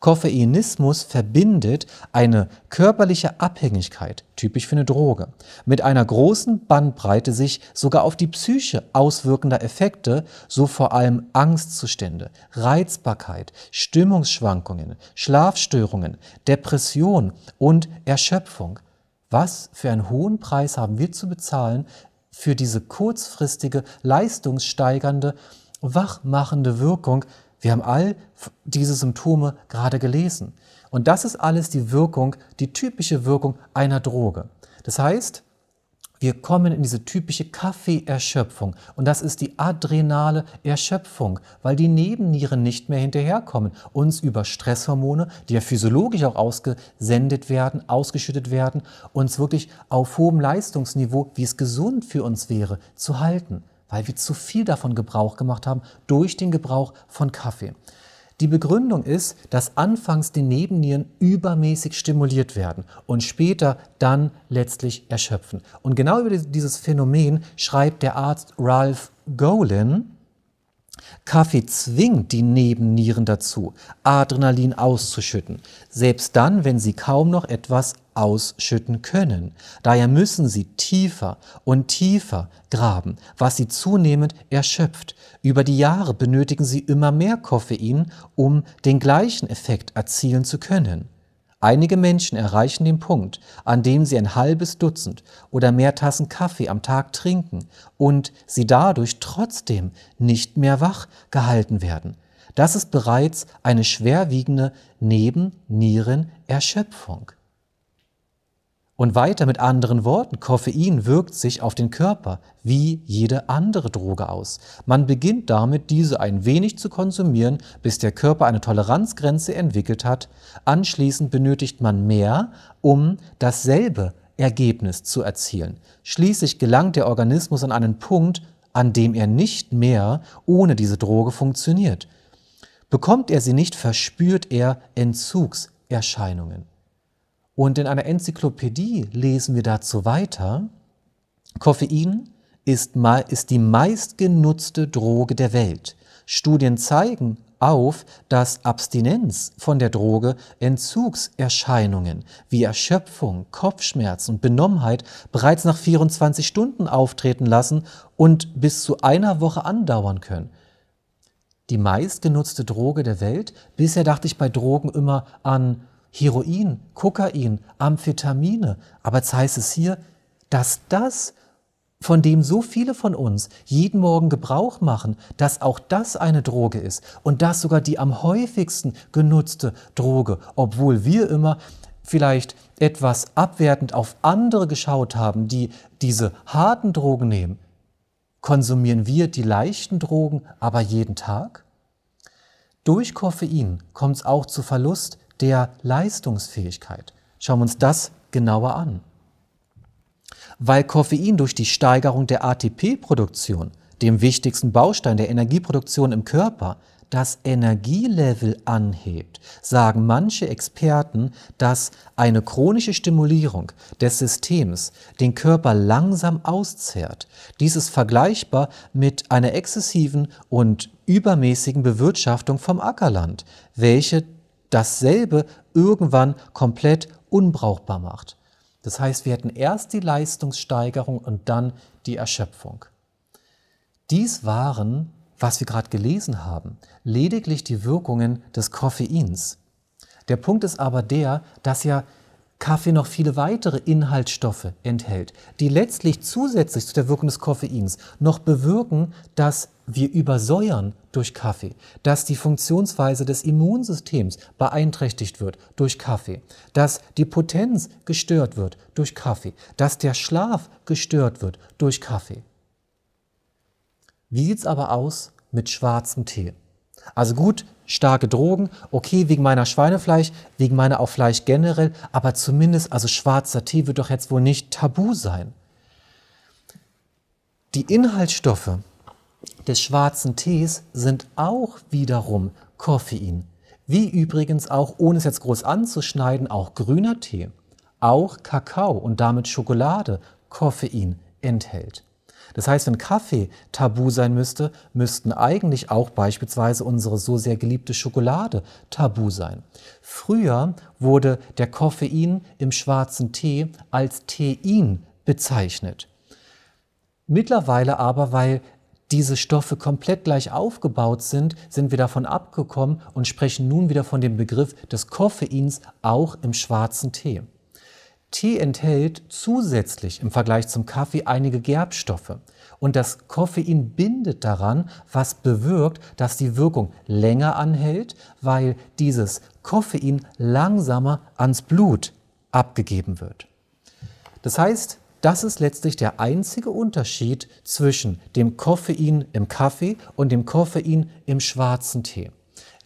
Koffeinismus verbindet eine körperliche Abhängigkeit, typisch für eine Droge, mit einer großen Bandbreite sich sogar auf die Psyche auswirkender Effekte, so vor allem Angstzustände, Reizbarkeit, Stimmungsschwankungen, Schlafstörungen, Depression und Erschöpfung. Was für einen hohen Preis haben wir zu bezahlen für diese kurzfristige, leistungssteigernde, wachmachende Wirkung, wir haben all diese Symptome gerade gelesen. Und das ist alles die Wirkung, die typische Wirkung einer Droge. Das heißt, wir kommen in diese typische Kaffeeerschöpfung. Und das ist die adrenale Erschöpfung, weil die Nebennieren nicht mehr hinterherkommen. Uns über Stresshormone, die ja physiologisch auch ausgesendet werden, ausgeschüttet werden, uns wirklich auf hohem Leistungsniveau, wie es gesund für uns wäre, zu halten weil wir zu viel davon Gebrauch gemacht haben durch den Gebrauch von Kaffee. Die Begründung ist, dass anfangs die Nebennieren übermäßig stimuliert werden und später dann letztlich erschöpfen. Und genau über dieses Phänomen schreibt der Arzt Ralph Golin, Kaffee zwingt die Nebennieren dazu, Adrenalin auszuschütten, selbst dann, wenn sie kaum noch etwas ausschütten können. Daher müssen sie tiefer und tiefer graben, was sie zunehmend erschöpft. Über die Jahre benötigen sie immer mehr Koffein, um den gleichen Effekt erzielen zu können. Einige Menschen erreichen den Punkt, an dem sie ein halbes Dutzend oder mehr Tassen Kaffee am Tag trinken und sie dadurch trotzdem nicht mehr wach gehalten werden. Das ist bereits eine schwerwiegende Nebennierenerschöpfung. Und weiter mit anderen Worten, Koffein wirkt sich auf den Körper wie jede andere Droge aus. Man beginnt damit, diese ein wenig zu konsumieren, bis der Körper eine Toleranzgrenze entwickelt hat. Anschließend benötigt man mehr, um dasselbe Ergebnis zu erzielen. Schließlich gelangt der Organismus an einen Punkt, an dem er nicht mehr ohne diese Droge funktioniert. Bekommt er sie nicht, verspürt er Entzugserscheinungen. Und in einer Enzyklopädie lesen wir dazu weiter, Koffein ist, ist die meistgenutzte Droge der Welt. Studien zeigen auf, dass Abstinenz von der Droge Entzugserscheinungen wie Erschöpfung, Kopfschmerzen und Benommenheit bereits nach 24 Stunden auftreten lassen und bis zu einer Woche andauern können. Die meistgenutzte Droge der Welt. Bisher dachte ich bei Drogen immer an Heroin, Kokain, Amphetamine. Aber jetzt heißt es hier, dass das, von dem so viele von uns jeden Morgen Gebrauch machen, dass auch das eine Droge ist und das sogar die am häufigsten genutzte Droge, obwohl wir immer vielleicht etwas abwertend auf andere geschaut haben, die diese harten Drogen nehmen, konsumieren wir die leichten Drogen aber jeden Tag? Durch Koffein kommt es auch zu Verlust der Leistungsfähigkeit. Schauen wir uns das genauer an. Weil Koffein durch die Steigerung der ATP-Produktion, dem wichtigsten Baustein der Energieproduktion im Körper, das Energielevel anhebt, sagen manche Experten, dass eine chronische Stimulierung des Systems den Körper langsam auszehrt. Dies ist vergleichbar mit einer exzessiven und übermäßigen Bewirtschaftung vom Ackerland, welche dasselbe irgendwann komplett unbrauchbar macht. Das heißt, wir hätten erst die Leistungssteigerung und dann die Erschöpfung. Dies waren, was wir gerade gelesen haben, lediglich die Wirkungen des Koffeins. Der Punkt ist aber der, dass ja Kaffee noch viele weitere Inhaltsstoffe enthält, die letztlich zusätzlich zu der Wirkung des Koffeins noch bewirken, dass wir übersäuern durch Kaffee, dass die Funktionsweise des Immunsystems beeinträchtigt wird durch Kaffee, dass die Potenz gestört wird durch Kaffee, dass der Schlaf gestört wird durch Kaffee. Wie sieht's aber aus mit schwarzem Tee? Also gut, starke Drogen, okay, wegen meiner Schweinefleisch, wegen meiner auch Fleisch generell, aber zumindest, also schwarzer Tee wird doch jetzt wohl nicht tabu sein. Die Inhaltsstoffe des schwarzen Tees sind auch wiederum Koffein, wie übrigens auch, ohne es jetzt groß anzuschneiden, auch grüner Tee, auch Kakao und damit Schokolade Koffein enthält. Das heißt, wenn Kaffee tabu sein müsste, müssten eigentlich auch beispielsweise unsere so sehr geliebte Schokolade tabu sein. Früher wurde der Koffein im schwarzen Tee als Tein bezeichnet. Mittlerweile aber, weil diese Stoffe komplett gleich aufgebaut sind, sind wir davon abgekommen und sprechen nun wieder von dem Begriff des Koffeins auch im schwarzen Tee. Tee enthält zusätzlich im Vergleich zum Kaffee einige Gerbstoffe. Und das Koffein bindet daran, was bewirkt, dass die Wirkung länger anhält, weil dieses Koffein langsamer ans Blut abgegeben wird. Das heißt, das ist letztlich der einzige Unterschied zwischen dem Koffein im Kaffee und dem Koffein im schwarzen Tee.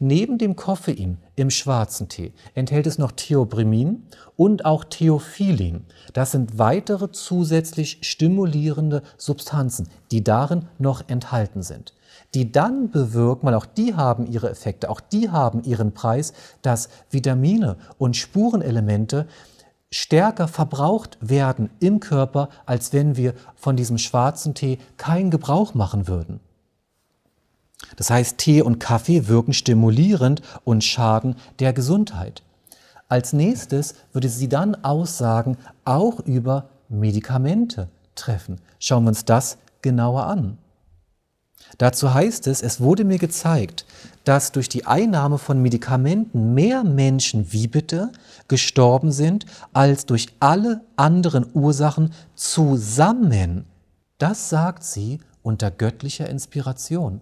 Neben dem Koffein im schwarzen Tee enthält es noch Theobrimin und auch Theophilin. Das sind weitere zusätzlich stimulierende Substanzen, die darin noch enthalten sind. Die dann bewirken, weil auch die haben ihre Effekte, auch die haben ihren Preis, dass Vitamine und Spurenelemente stärker verbraucht werden im Körper, als wenn wir von diesem schwarzen Tee keinen Gebrauch machen würden. Das heißt, Tee und Kaffee wirken stimulierend und schaden der Gesundheit. Als nächstes würde sie dann Aussagen auch über Medikamente treffen. Schauen wir uns das genauer an. Dazu heißt es, es wurde mir gezeigt, dass durch die Einnahme von Medikamenten mehr Menschen wie bitte gestorben sind als durch alle anderen Ursachen zusammen. Das sagt sie unter göttlicher Inspiration.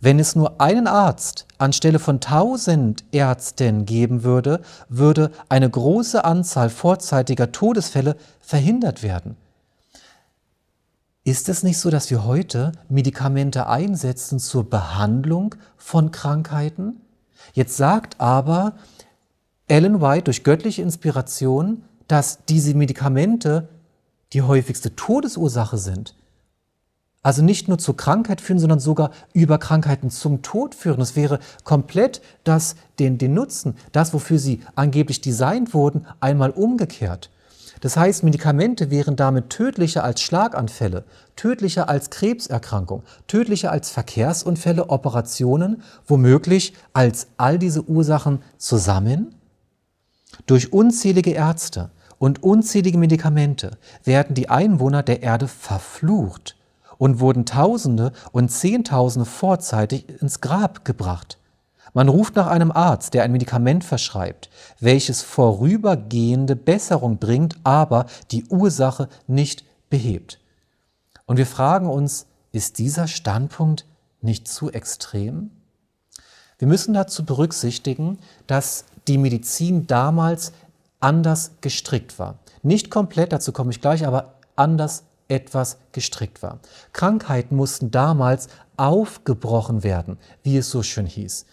Wenn es nur einen Arzt anstelle von tausend Ärzten geben würde, würde eine große Anzahl vorzeitiger Todesfälle verhindert werden. Ist es nicht so, dass wir heute Medikamente einsetzen zur Behandlung von Krankheiten? Jetzt sagt aber Ellen White durch göttliche Inspiration, dass diese Medikamente die häufigste Todesursache sind also nicht nur zur Krankheit führen, sondern sogar über Krankheiten zum Tod führen. Es wäre komplett das, den, den Nutzen, das, wofür sie angeblich designt wurden, einmal umgekehrt. Das heißt, Medikamente wären damit tödlicher als Schlaganfälle, tödlicher als Krebserkrankung, tödlicher als Verkehrsunfälle, Operationen, womöglich als all diese Ursachen zusammen. Durch unzählige Ärzte und unzählige Medikamente werden die Einwohner der Erde verflucht und wurden Tausende und Zehntausende vorzeitig ins Grab gebracht. Man ruft nach einem Arzt, der ein Medikament verschreibt, welches vorübergehende Besserung bringt, aber die Ursache nicht behebt. Und wir fragen uns, ist dieser Standpunkt nicht zu extrem? Wir müssen dazu berücksichtigen, dass die Medizin damals anders gestrickt war. Nicht komplett, dazu komme ich gleich, aber anders etwas gestrickt war. Krankheiten mussten damals aufgebrochen werden, wie es so schön hieß.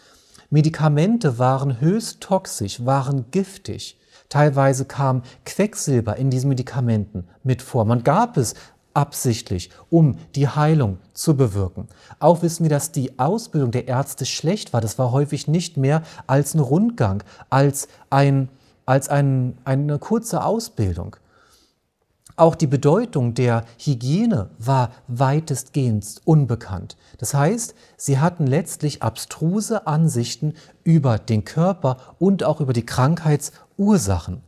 Medikamente waren höchst toxisch, waren giftig. Teilweise kam Quecksilber in diesen Medikamenten mit vor. Man gab es absichtlich, um die Heilung zu bewirken. Auch wissen wir, dass die Ausbildung der Ärzte schlecht war. Das war häufig nicht mehr als ein Rundgang, als, ein, als ein, eine kurze Ausbildung. Auch die Bedeutung der Hygiene war weitestgehend unbekannt. Das heißt, sie hatten letztlich abstruse Ansichten über den Körper und auch über die Krankheitsursachen.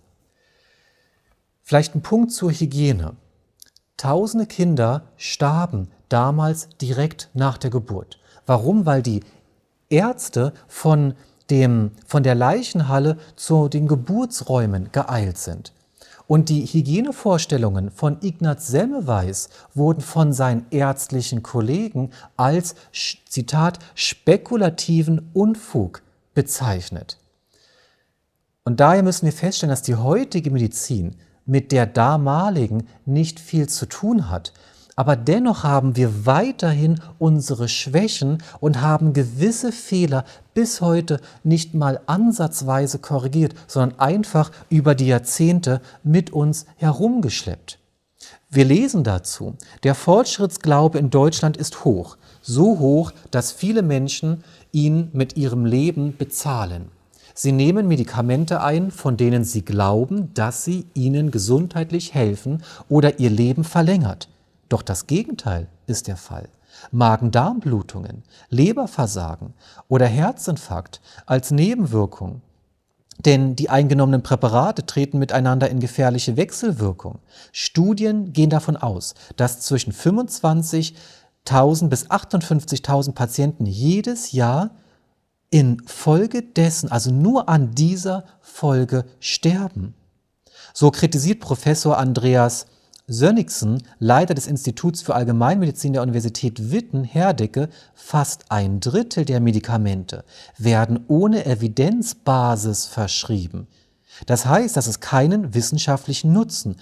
Vielleicht ein Punkt zur Hygiene. Tausende Kinder starben damals direkt nach der Geburt. Warum? Weil die Ärzte von, dem, von der Leichenhalle zu den Geburtsräumen geeilt sind. Und die Hygienevorstellungen von Ignaz Semmeweis wurden von seinen ärztlichen Kollegen als, Zitat, spekulativen Unfug bezeichnet. Und daher müssen wir feststellen, dass die heutige Medizin mit der damaligen nicht viel zu tun hat. Aber dennoch haben wir weiterhin unsere Schwächen und haben gewisse Fehler bis heute nicht mal ansatzweise korrigiert, sondern einfach über die Jahrzehnte mit uns herumgeschleppt. Wir lesen dazu, der Fortschrittsglaube in Deutschland ist hoch, so hoch, dass viele Menschen ihn mit ihrem Leben bezahlen. Sie nehmen Medikamente ein, von denen sie glauben, dass sie ihnen gesundheitlich helfen oder ihr Leben verlängert. Doch das Gegenteil ist der Fall. Magen-Darm-Blutungen, Leberversagen oder Herzinfarkt als Nebenwirkung denn die eingenommenen Präparate treten miteinander in gefährliche Wechselwirkung. Studien gehen davon aus, dass zwischen 25.000 bis 58.000 Patienten jedes Jahr infolgedessen, also nur an dieser Folge, sterben. So kritisiert Professor Andreas Sönnigsen, Leiter des Instituts für Allgemeinmedizin der Universität Witten-Herdecke, fast ein Drittel der Medikamente werden ohne Evidenzbasis verschrieben. Das heißt, dass es keinen wissenschaftlichen Nutzen,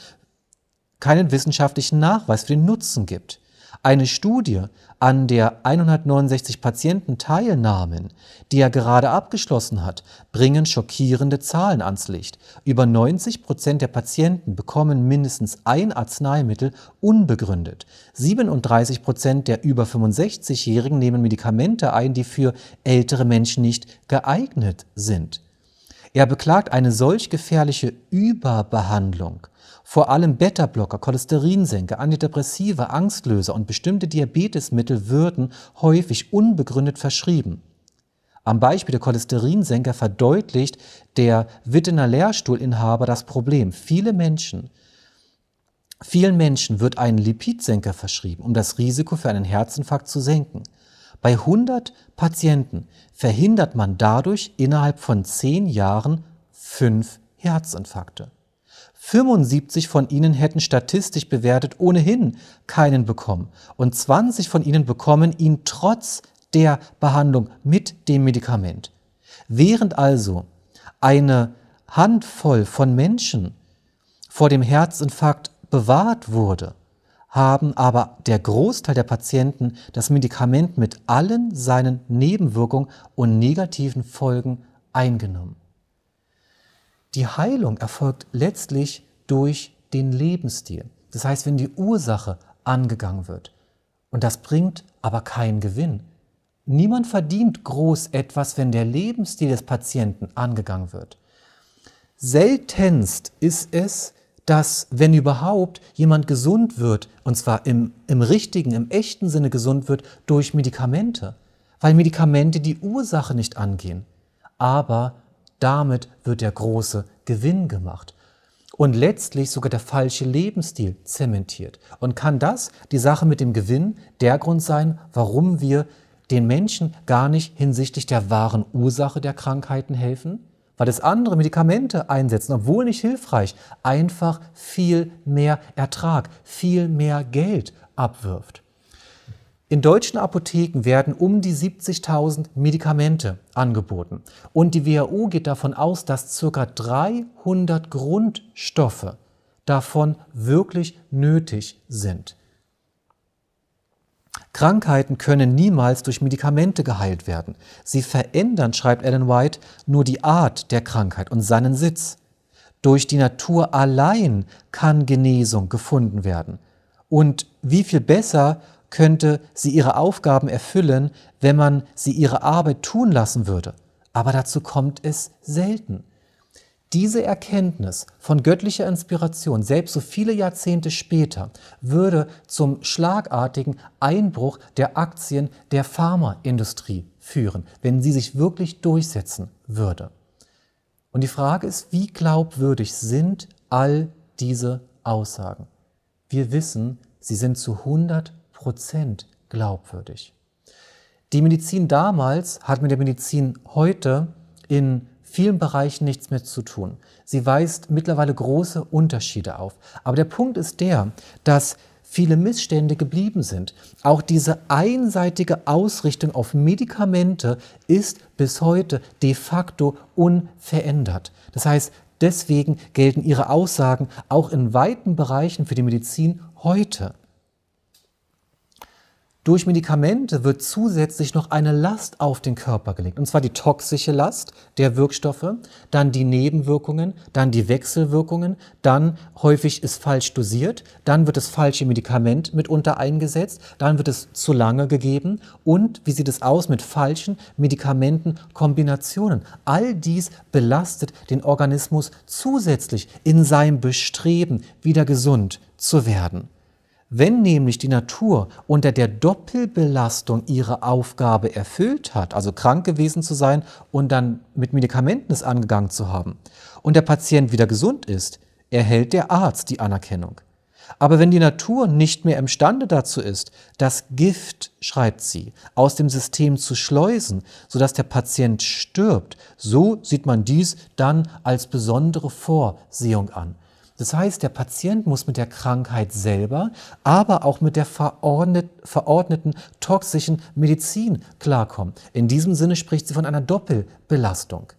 keinen wissenschaftlichen Nachweis für den Nutzen gibt. Eine Studie, an der 169 Patienten teilnahmen, die er gerade abgeschlossen hat, bringen schockierende Zahlen ans Licht. Über 90 Prozent der Patienten bekommen mindestens ein Arzneimittel unbegründet. 37 Prozent der über 65-Jährigen nehmen Medikamente ein, die für ältere Menschen nicht geeignet sind. Er beklagt eine solch gefährliche Überbehandlung. Vor allem Beta-Blocker, Cholesterinsenker, Antidepressiva, Angstlöser und bestimmte Diabetesmittel würden häufig unbegründet verschrieben. Am Beispiel der Cholesterinsenker verdeutlicht der Wittener Lehrstuhlinhaber das Problem. Viele Menschen, vielen Menschen wird ein Lipidsenker verschrieben, um das Risiko für einen Herzinfarkt zu senken. Bei 100 Patienten verhindert man dadurch innerhalb von 10 Jahren 5 Herzinfarkte. 75 von ihnen hätten statistisch bewertet ohnehin keinen bekommen und 20 von ihnen bekommen ihn trotz der Behandlung mit dem Medikament. Während also eine Handvoll von Menschen vor dem Herzinfarkt bewahrt wurde, haben aber der Großteil der Patienten das Medikament mit allen seinen Nebenwirkungen und negativen Folgen eingenommen. Die Heilung erfolgt letztlich durch den Lebensstil. Das heißt, wenn die Ursache angegangen wird. Und das bringt aber keinen Gewinn. Niemand verdient groß etwas, wenn der Lebensstil des Patienten angegangen wird. Seltenst ist es, dass, wenn überhaupt, jemand gesund wird, und zwar im, im richtigen, im echten Sinne gesund wird, durch Medikamente, weil Medikamente die Ursache nicht angehen. Aber damit wird der große Gewinn gemacht und letztlich sogar der falsche Lebensstil zementiert. Und kann das, die Sache mit dem Gewinn, der Grund sein, warum wir den Menschen gar nicht hinsichtlich der wahren Ursache der Krankheiten helfen? Weil das andere Medikamente einsetzen, obwohl nicht hilfreich, einfach viel mehr Ertrag, viel mehr Geld abwirft. In deutschen Apotheken werden um die 70.000 Medikamente angeboten. Und die WHO geht davon aus, dass ca. 300 Grundstoffe davon wirklich nötig sind. Krankheiten können niemals durch Medikamente geheilt werden. Sie verändern, schreibt Ellen White, nur die Art der Krankheit und seinen Sitz. Durch die Natur allein kann Genesung gefunden werden. Und wie viel besser könnte sie ihre Aufgaben erfüllen, wenn man sie ihre Arbeit tun lassen würde. Aber dazu kommt es selten. Diese Erkenntnis von göttlicher Inspiration, selbst so viele Jahrzehnte später, würde zum schlagartigen Einbruch der Aktien der Pharmaindustrie führen, wenn sie sich wirklich durchsetzen würde. Und die Frage ist, wie glaubwürdig sind all diese Aussagen? Wir wissen, sie sind zu 100 Prozent glaubwürdig. Die Medizin damals hat mit der Medizin heute in vielen Bereichen nichts mehr zu tun. Sie weist mittlerweile große Unterschiede auf. Aber der Punkt ist der, dass viele Missstände geblieben sind. Auch diese einseitige Ausrichtung auf Medikamente ist bis heute de facto unverändert. Das heißt, deswegen gelten ihre Aussagen auch in weiten Bereichen für die Medizin heute durch Medikamente wird zusätzlich noch eine Last auf den Körper gelegt, und zwar die toxische Last der Wirkstoffe, dann die Nebenwirkungen, dann die Wechselwirkungen, dann häufig ist falsch dosiert, dann wird das falsche Medikament mitunter eingesetzt, dann wird es zu lange gegeben und wie sieht es aus mit falschen Medikamentenkombinationen? All dies belastet den Organismus zusätzlich in seinem Bestreben, wieder gesund zu werden. Wenn nämlich die Natur unter der Doppelbelastung ihre Aufgabe erfüllt hat, also krank gewesen zu sein und dann mit Medikamenten es angegangen zu haben, und der Patient wieder gesund ist, erhält der Arzt die Anerkennung. Aber wenn die Natur nicht mehr imstande dazu ist, das Gift, schreibt sie, aus dem System zu schleusen, sodass der Patient stirbt, so sieht man dies dann als besondere Vorsehung an. Das heißt, der Patient muss mit der Krankheit selber, aber auch mit der verordnet, verordneten toxischen Medizin klarkommen. In diesem Sinne spricht sie von einer Doppelbelastung.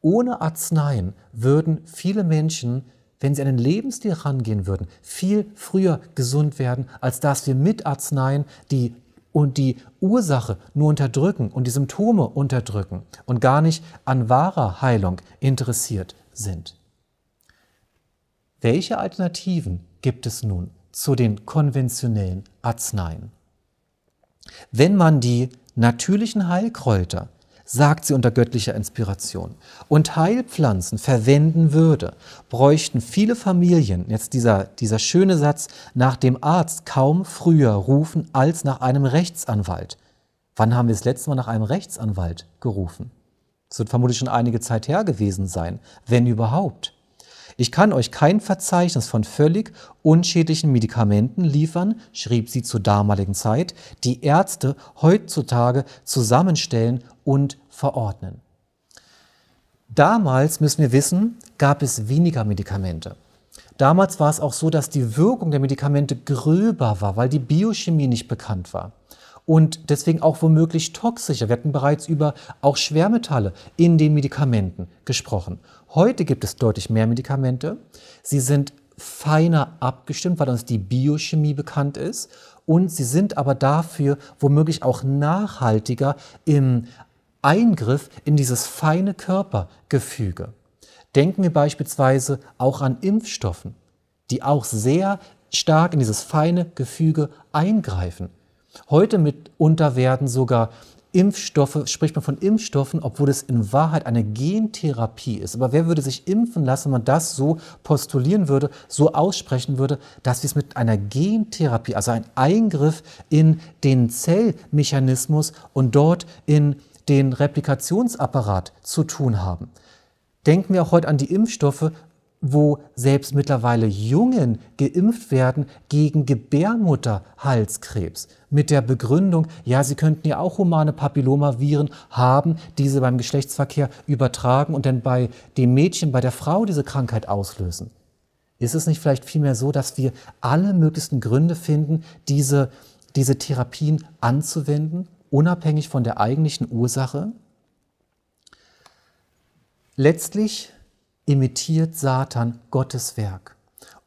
Ohne Arzneien würden viele Menschen, wenn sie an den Lebensstil rangehen würden, viel früher gesund werden, als dass wir mit Arzneien die und die Ursache nur unterdrücken und die Symptome unterdrücken und gar nicht an wahrer Heilung interessiert sind. Welche Alternativen gibt es nun zu den konventionellen Arzneien? Wenn man die natürlichen Heilkräuter, sagt sie unter göttlicher Inspiration, und Heilpflanzen verwenden würde, bräuchten viele Familien, jetzt dieser, dieser schöne Satz, nach dem Arzt kaum früher rufen als nach einem Rechtsanwalt. Wann haben wir das letzte Mal nach einem Rechtsanwalt gerufen? Das wird vermutlich schon einige Zeit her gewesen sein, wenn überhaupt. Ich kann euch kein Verzeichnis von völlig unschädlichen Medikamenten liefern, schrieb sie zur damaligen Zeit, die Ärzte heutzutage zusammenstellen und verordnen. Damals, müssen wir wissen, gab es weniger Medikamente. Damals war es auch so, dass die Wirkung der Medikamente gröber war, weil die Biochemie nicht bekannt war. Und deswegen auch womöglich toxischer. Wir hatten bereits über auch Schwermetalle in den Medikamenten gesprochen. Heute gibt es deutlich mehr Medikamente. Sie sind feiner abgestimmt, weil uns die Biochemie bekannt ist. Und sie sind aber dafür womöglich auch nachhaltiger im Eingriff in dieses feine Körpergefüge. Denken wir beispielsweise auch an Impfstoffen, die auch sehr stark in dieses feine Gefüge eingreifen. Heute mitunter werden sogar Impfstoffe, spricht man von Impfstoffen, obwohl es in Wahrheit eine Gentherapie ist. Aber wer würde sich impfen lassen, wenn man das so postulieren würde, so aussprechen würde, dass wir es mit einer Gentherapie, also ein Eingriff in den Zellmechanismus und dort in den Replikationsapparat zu tun haben? Denken wir auch heute an die Impfstoffe, wo selbst mittlerweile Jungen geimpft werden gegen Gebärmutterhalskrebs mit der Begründung, ja, sie könnten ja auch humane Papillomaviren haben, diese beim Geschlechtsverkehr übertragen und dann bei dem Mädchen, bei der Frau diese Krankheit auslösen. Ist es nicht vielleicht vielmehr so, dass wir alle möglichen Gründe finden, diese, diese Therapien anzuwenden, unabhängig von der eigentlichen Ursache? Letztlich imitiert Satan Gottes Werk.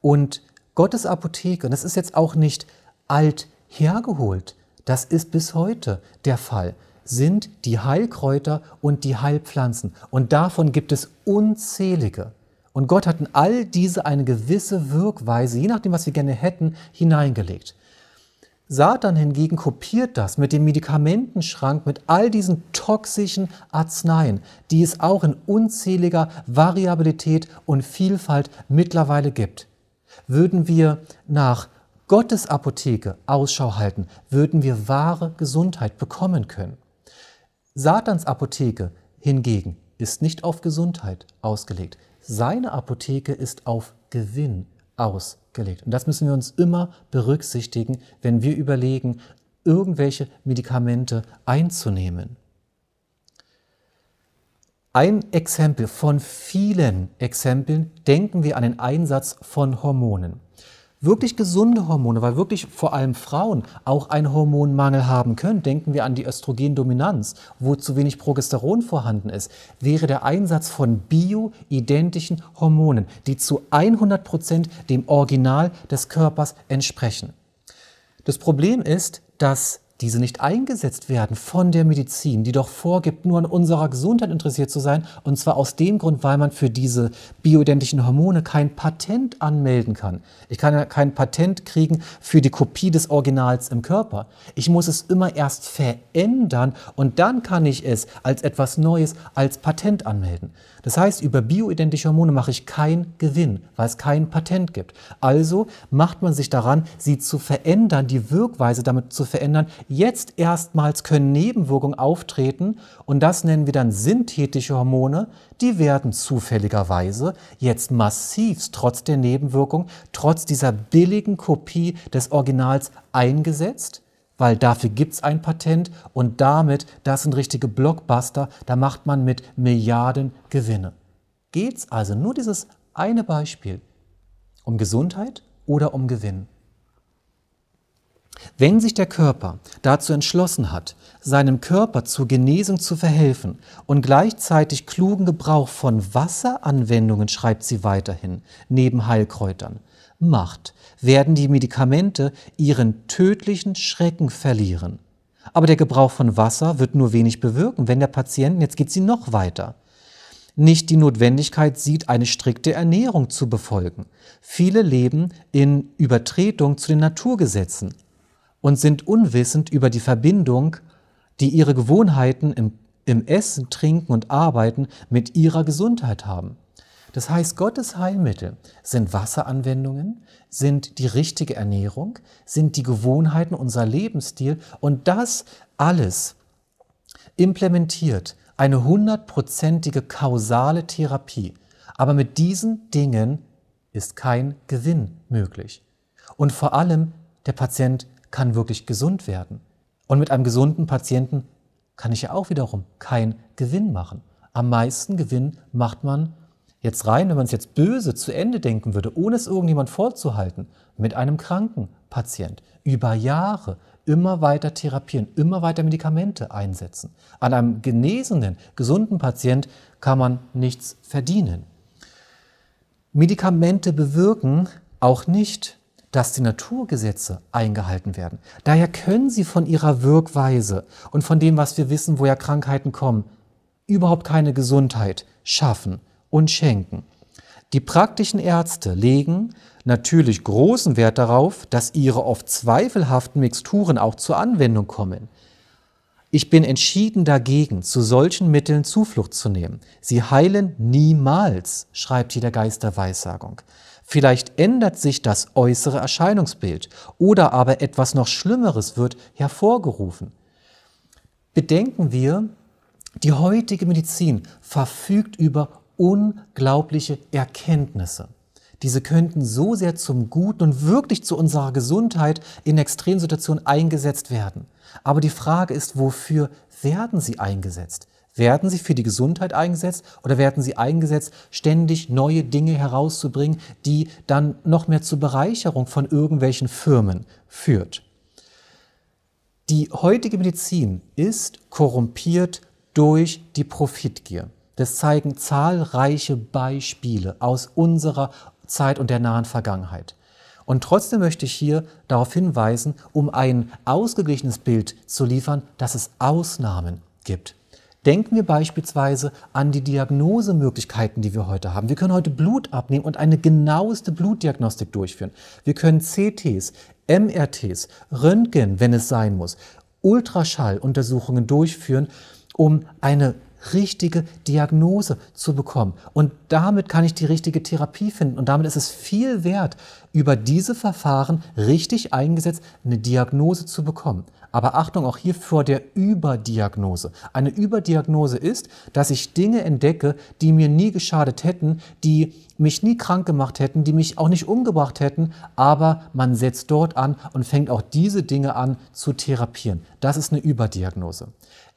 Und Gottes Apotheke, und das ist jetzt auch nicht alt hergeholt, das ist bis heute der Fall, sind die Heilkräuter und die Heilpflanzen. Und davon gibt es unzählige. Und Gott hat in all diese eine gewisse Wirkweise, je nachdem, was wir gerne hätten, hineingelegt. Satan hingegen kopiert das mit dem Medikamentenschrank, mit all diesen toxischen Arzneien, die es auch in unzähliger Variabilität und Vielfalt mittlerweile gibt. Würden wir nach Gottes Apotheke Ausschau halten, würden wir wahre Gesundheit bekommen können. Satans Apotheke hingegen ist nicht auf Gesundheit ausgelegt. Seine Apotheke ist auf Gewinn ausgelegt. Und das müssen wir uns immer berücksichtigen, wenn wir überlegen, irgendwelche Medikamente einzunehmen. Ein Exempel von vielen Exempeln denken wir an den Einsatz von Hormonen wirklich gesunde Hormone, weil wirklich vor allem Frauen auch einen Hormonmangel haben können, denken wir an die Östrogendominanz, wo zu wenig Progesteron vorhanden ist, wäre der Einsatz von bioidentischen Hormonen, die zu 100 Prozent dem Original des Körpers entsprechen. Das Problem ist, dass diese nicht eingesetzt werden von der Medizin, die doch vorgibt, nur an unserer Gesundheit interessiert zu sein. Und zwar aus dem Grund, weil man für diese bioidentischen Hormone kein Patent anmelden kann. Ich kann ja kein Patent kriegen für die Kopie des Originals im Körper. Ich muss es immer erst verändern und dann kann ich es als etwas Neues als Patent anmelden. Das heißt, über bioidentische Hormone mache ich keinen Gewinn, weil es kein Patent gibt. Also macht man sich daran, sie zu verändern, die Wirkweise damit zu verändern, Jetzt erstmals können Nebenwirkungen auftreten und das nennen wir dann synthetische Hormone. Die werden zufälligerweise jetzt massivst trotz der Nebenwirkung, trotz dieser billigen Kopie des Originals eingesetzt weil dafür gibt es ein Patent und damit, das sind richtige Blockbuster, da macht man mit Milliarden Gewinne. Geht es also nur dieses eine Beispiel um Gesundheit oder um Gewinn? Wenn sich der Körper dazu entschlossen hat, seinem Körper zur Genesung zu verhelfen und gleichzeitig klugen Gebrauch von Wasseranwendungen, schreibt sie weiterhin, neben Heilkräutern, macht, werden die Medikamente ihren tödlichen Schrecken verlieren. Aber der Gebrauch von Wasser wird nur wenig bewirken, wenn der Patient, jetzt geht sie noch weiter, nicht die Notwendigkeit sieht, eine strikte Ernährung zu befolgen. Viele leben in Übertretung zu den Naturgesetzen, und sind unwissend über die Verbindung, die ihre Gewohnheiten im, im Essen, Trinken und Arbeiten mit ihrer Gesundheit haben. Das heißt, Gottes Heilmittel sind Wasseranwendungen, sind die richtige Ernährung, sind die Gewohnheiten, unser Lebensstil und das alles implementiert eine hundertprozentige kausale Therapie. Aber mit diesen Dingen ist kein Gewinn möglich. Und vor allem, der Patient kann wirklich gesund werden. Und mit einem gesunden Patienten kann ich ja auch wiederum keinen Gewinn machen. Am meisten Gewinn macht man jetzt rein, wenn man es jetzt böse zu Ende denken würde, ohne es irgendjemand vorzuhalten, mit einem kranken Patient über Jahre immer weiter therapieren, immer weiter Medikamente einsetzen. An einem genesenen, gesunden Patient kann man nichts verdienen. Medikamente bewirken auch nicht dass die Naturgesetze eingehalten werden. Daher können sie von ihrer Wirkweise und von dem, was wir wissen, woher Krankheiten kommen, überhaupt keine Gesundheit schaffen und schenken. Die praktischen Ärzte legen natürlich großen Wert darauf, dass ihre oft zweifelhaften Mixturen auch zur Anwendung kommen. Ich bin entschieden dagegen, zu solchen Mitteln Zuflucht zu nehmen. Sie heilen niemals, schreibt hier der Geist der Vielleicht ändert sich das äußere Erscheinungsbild oder aber etwas noch Schlimmeres wird hervorgerufen. Bedenken wir, die heutige Medizin verfügt über unglaubliche Erkenntnisse. Diese könnten so sehr zum Guten und wirklich zu unserer Gesundheit in Extremsituationen eingesetzt werden. Aber die Frage ist, wofür werden sie eingesetzt? Werden sie für die Gesundheit eingesetzt oder werden sie eingesetzt, ständig neue Dinge herauszubringen, die dann noch mehr zur Bereicherung von irgendwelchen Firmen führt? Die heutige Medizin ist korrumpiert durch die Profitgier. Das zeigen zahlreiche Beispiele aus unserer Zeit und der nahen Vergangenheit. Und trotzdem möchte ich hier darauf hinweisen, um ein ausgeglichenes Bild zu liefern, dass es Ausnahmen gibt. Denken wir beispielsweise an die Diagnosemöglichkeiten, die wir heute haben. Wir können heute Blut abnehmen und eine genaueste Blutdiagnostik durchführen. Wir können CTs, MRTs, Röntgen, wenn es sein muss, Ultraschalluntersuchungen durchführen, um eine richtige Diagnose zu bekommen. Und damit kann ich die richtige Therapie finden. Und damit ist es viel wert, über diese Verfahren richtig eingesetzt eine Diagnose zu bekommen. Aber Achtung auch hier vor der Überdiagnose. Eine Überdiagnose ist, dass ich Dinge entdecke, die mir nie geschadet hätten, die mich nie krank gemacht hätten, die mich auch nicht umgebracht hätten, aber man setzt dort an und fängt auch diese Dinge an zu therapieren. Das ist eine Überdiagnose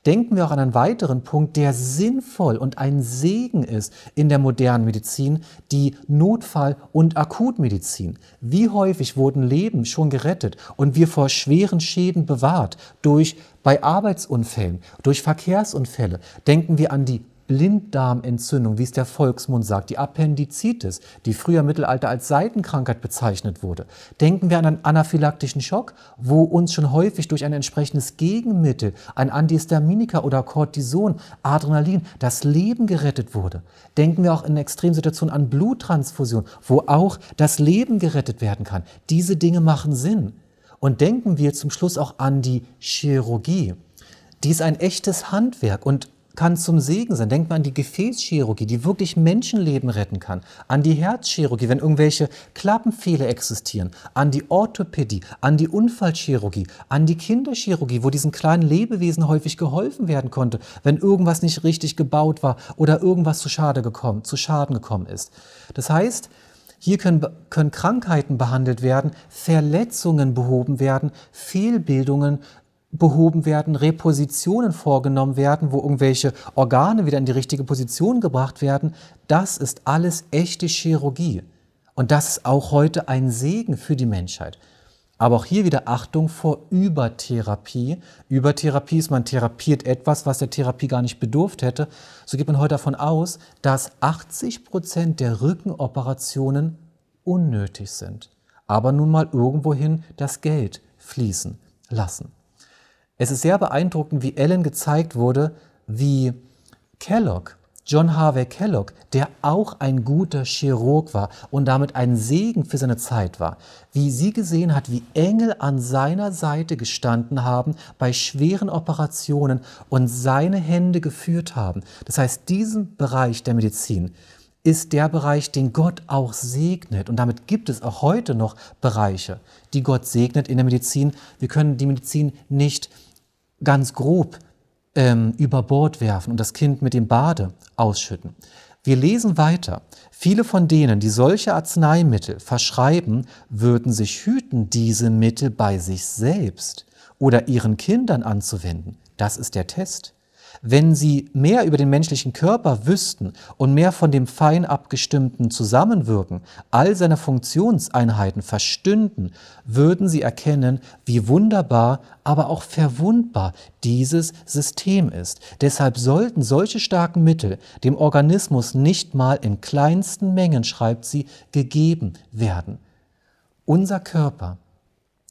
denken wir auch an einen weiteren Punkt, der sinnvoll und ein Segen ist in der modernen Medizin, die Notfall- und Akutmedizin. Wie häufig wurden Leben schon gerettet und wir vor schweren Schäden bewahrt durch bei Arbeitsunfällen, durch Verkehrsunfälle. Denken wir an die Blinddarmentzündung, wie es der Volksmund sagt, die Appendizitis, die früher im Mittelalter als Seitenkrankheit bezeichnet wurde. Denken wir an einen anaphylaktischen Schock, wo uns schon häufig durch ein entsprechendes Gegenmittel, ein Antihistaminika oder Cortison, Adrenalin, das Leben gerettet wurde. Denken wir auch in Extremsituationen an Bluttransfusion, wo auch das Leben gerettet werden kann. Diese Dinge machen Sinn. Und denken wir zum Schluss auch an die Chirurgie. Die ist ein echtes Handwerk und kann zum Segen sein. Denkt man an die Gefäßchirurgie, die wirklich Menschenleben retten kann. An die Herzchirurgie, wenn irgendwelche Klappenfehler existieren. An die Orthopädie, an die Unfallchirurgie, an die Kinderchirurgie, wo diesen kleinen Lebewesen häufig geholfen werden konnte, wenn irgendwas nicht richtig gebaut war oder irgendwas zu, Schade gekommen, zu Schaden gekommen ist. Das heißt, hier können, können Krankheiten behandelt werden, Verletzungen behoben werden, Fehlbildungen behoben werden, Repositionen vorgenommen werden, wo irgendwelche Organe wieder in die richtige Position gebracht werden, das ist alles echte Chirurgie. Und das ist auch heute ein Segen für die Menschheit. Aber auch hier wieder Achtung vor Übertherapie. Übertherapie ist, man therapiert etwas, was der Therapie gar nicht bedurft hätte. So geht man heute davon aus, dass 80 Prozent der Rückenoperationen unnötig sind. Aber nun mal irgendwohin das Geld fließen lassen. Es ist sehr beeindruckend, wie Ellen gezeigt wurde, wie Kellogg, John Harvey Kellogg, der auch ein guter Chirurg war und damit ein Segen für seine Zeit war, wie sie gesehen hat, wie Engel an seiner Seite gestanden haben bei schweren Operationen und seine Hände geführt haben. Das heißt, diesen Bereich der Medizin ist der Bereich, den Gott auch segnet. Und damit gibt es auch heute noch Bereiche, die Gott segnet in der Medizin. Wir können die Medizin nicht ganz grob ähm, über Bord werfen und das Kind mit dem Bade ausschütten. Wir lesen weiter. Viele von denen, die solche Arzneimittel verschreiben, würden sich hüten, diese Mittel bei sich selbst oder ihren Kindern anzuwenden. Das ist der Test. Wenn sie mehr über den menschlichen Körper wüssten und mehr von dem fein abgestimmten Zusammenwirken all seiner Funktionseinheiten verstünden, würden sie erkennen, wie wunderbar, aber auch verwundbar dieses System ist. Deshalb sollten solche starken Mittel dem Organismus nicht mal in kleinsten Mengen, schreibt sie, gegeben werden. Unser Körper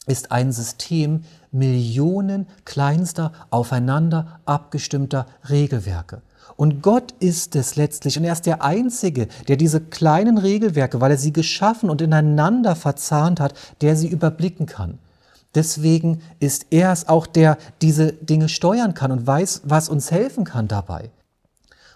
ist ein System Millionen kleinster, aufeinander abgestimmter Regelwerke. Und Gott ist es letztlich und er ist der Einzige, der diese kleinen Regelwerke, weil er sie geschaffen und ineinander verzahnt hat, der sie überblicken kann. Deswegen ist er es auch, der diese Dinge steuern kann und weiß, was uns helfen kann dabei.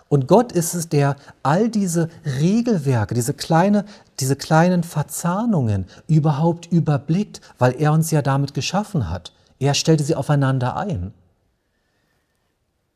Und Gott ist es, der all diese Regelwerke, diese, kleine, diese kleinen Verzahnungen überhaupt überblickt, weil er uns ja damit geschaffen hat. Er stellte sie aufeinander ein.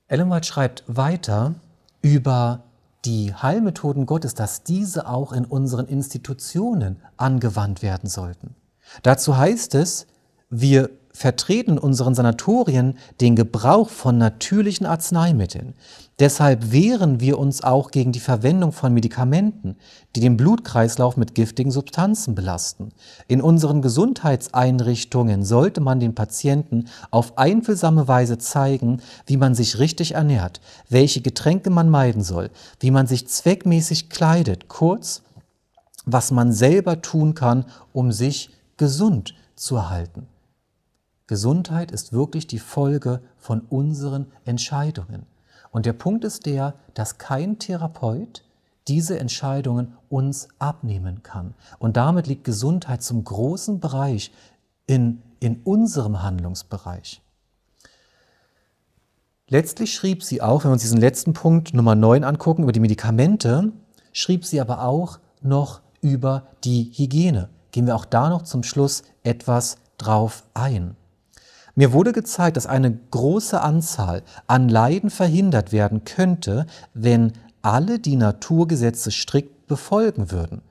Ellen White schreibt weiter über die Heilmethoden Gottes, dass diese auch in unseren Institutionen angewandt werden sollten. Dazu heißt es, wir vertreten unseren Sanatorien den Gebrauch von natürlichen Arzneimitteln. Deshalb wehren wir uns auch gegen die Verwendung von Medikamenten, die den Blutkreislauf mit giftigen Substanzen belasten. In unseren Gesundheitseinrichtungen sollte man den Patienten auf einfühlsame Weise zeigen, wie man sich richtig ernährt, welche Getränke man meiden soll, wie man sich zweckmäßig kleidet, kurz, was man selber tun kann, um sich gesund zu halten. Gesundheit ist wirklich die Folge von unseren Entscheidungen. Und der Punkt ist der, dass kein Therapeut diese Entscheidungen uns abnehmen kann. Und damit liegt Gesundheit zum großen Bereich in, in unserem Handlungsbereich. Letztlich schrieb sie auch, wenn wir uns diesen letzten Punkt Nummer 9 angucken, über die Medikamente, schrieb sie aber auch noch über die Hygiene. Gehen wir auch da noch zum Schluss etwas drauf ein. Mir wurde gezeigt, dass eine große Anzahl an Leiden verhindert werden könnte, wenn alle die Naturgesetze strikt befolgen würden.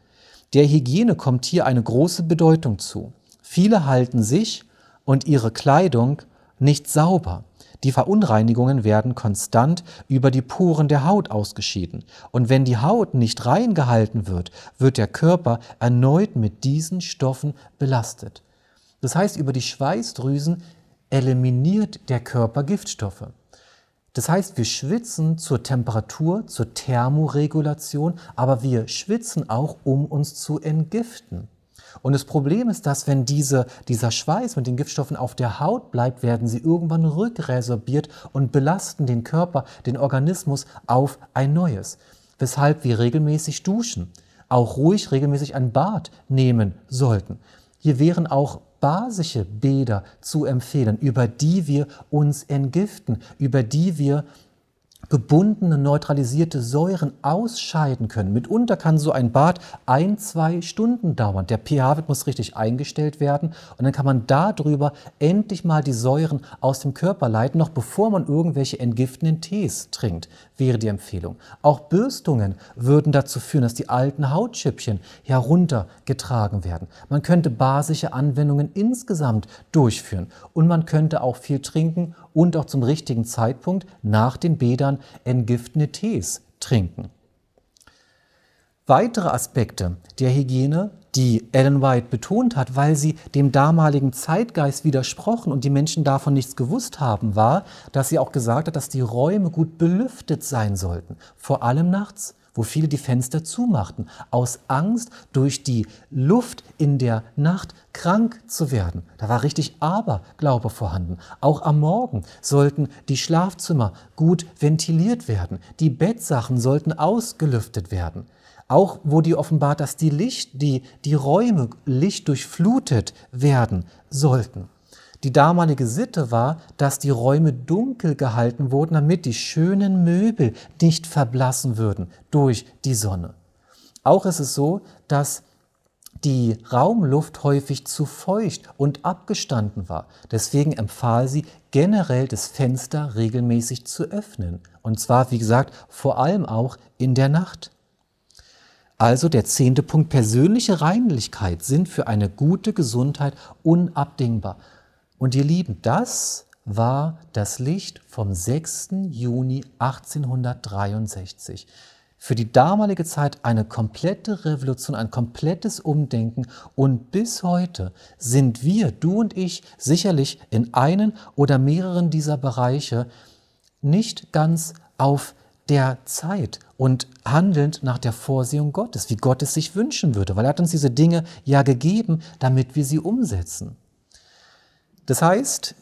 Der Hygiene kommt hier eine große Bedeutung zu. Viele halten sich und ihre Kleidung nicht sauber. Die Verunreinigungen werden konstant über die Poren der Haut ausgeschieden. Und wenn die Haut nicht rein gehalten wird, wird der Körper erneut mit diesen Stoffen belastet. Das heißt, über die Schweißdrüsen eliminiert der Körper Giftstoffe. Das heißt, wir schwitzen zur Temperatur, zur Thermoregulation, aber wir schwitzen auch, um uns zu entgiften. Und das Problem ist, dass wenn diese, dieser Schweiß mit den Giftstoffen auf der Haut bleibt, werden sie irgendwann rückresorbiert und belasten den Körper, den Organismus auf ein neues. Weshalb wir regelmäßig duschen, auch ruhig regelmäßig ein Bad nehmen sollten. Hier wären auch basische Bäder zu empfehlen, über die wir uns entgiften, über die wir gebundene, neutralisierte Säuren ausscheiden können. Mitunter kann so ein Bad ein, zwei Stunden dauern. Der pH-Wert muss richtig eingestellt werden und dann kann man darüber endlich mal die Säuren aus dem Körper leiten, noch bevor man irgendwelche entgiftenden Tees trinkt, wäre die Empfehlung. Auch Bürstungen würden dazu führen, dass die alten Hautschüppchen heruntergetragen werden. Man könnte basische Anwendungen insgesamt durchführen und man könnte auch viel trinken und auch zum richtigen Zeitpunkt nach den Bädern entgiftende Tees trinken. Weitere Aspekte der Hygiene, die Ellen White betont hat, weil sie dem damaligen Zeitgeist widersprochen und die Menschen davon nichts gewusst haben, war, dass sie auch gesagt hat, dass die Räume gut belüftet sein sollten, vor allem nachts wo viele die Fenster zumachten, aus Angst, durch die Luft in der Nacht krank zu werden. Da war richtig Aberglaube vorhanden. Auch am Morgen sollten die Schlafzimmer gut ventiliert werden, die Bettsachen sollten ausgelüftet werden auch wurde offenbart, dass die Licht, die, die Räume lichtdurchflutet werden sollten. Die damalige Sitte war, dass die Räume dunkel gehalten wurden, damit die schönen Möbel nicht verblassen würden durch die Sonne. Auch ist es so, dass die Raumluft häufig zu feucht und abgestanden war. Deswegen empfahl sie generell das Fenster regelmäßig zu öffnen. Und zwar, wie gesagt, vor allem auch in der Nacht. Also der zehnte Punkt, persönliche Reinlichkeit sind für eine gute Gesundheit unabdingbar. Und ihr Lieben, das war das Licht vom 6. Juni 1863. Für die damalige Zeit eine komplette Revolution, ein komplettes Umdenken und bis heute sind wir, du und ich, sicherlich in einen oder mehreren dieser Bereiche nicht ganz auf der Zeit und handelnd nach der Vorsehung Gottes, wie Gott es sich wünschen würde, weil er hat uns diese Dinge ja gegeben, damit wir sie umsetzen. Das heißt,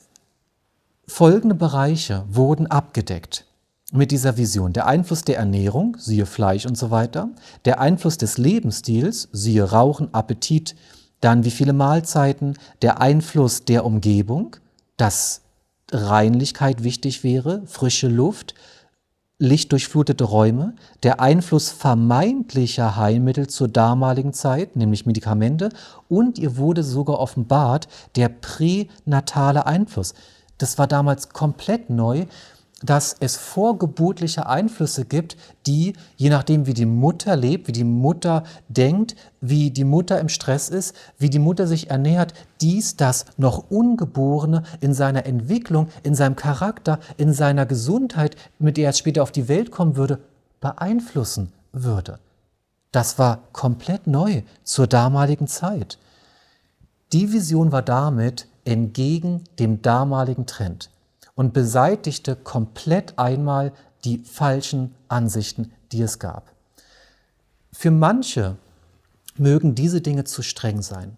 folgende Bereiche wurden abgedeckt mit dieser Vision. Der Einfluss der Ernährung, siehe Fleisch und so weiter, der Einfluss des Lebensstils, siehe Rauchen, Appetit, dann wie viele Mahlzeiten, der Einfluss der Umgebung, dass Reinlichkeit wichtig wäre, frische Luft, lichtdurchflutete Räume, der Einfluss vermeintlicher Heilmittel zur damaligen Zeit, nämlich Medikamente, und ihr wurde sogar offenbart der pränatale Einfluss. Das war damals komplett neu, dass es vorgebotliche Einflüsse gibt, die, je nachdem, wie die Mutter lebt, wie die Mutter denkt, wie die Mutter im Stress ist, wie die Mutter sich ernährt, dies, das noch Ungeborene in seiner Entwicklung, in seinem Charakter, in seiner Gesundheit, mit der er später auf die Welt kommen würde, beeinflussen würde. Das war komplett neu zur damaligen Zeit. Die Vision war damit entgegen dem damaligen Trend und beseitigte komplett einmal die falschen Ansichten, die es gab. Für manche mögen diese Dinge zu streng sein.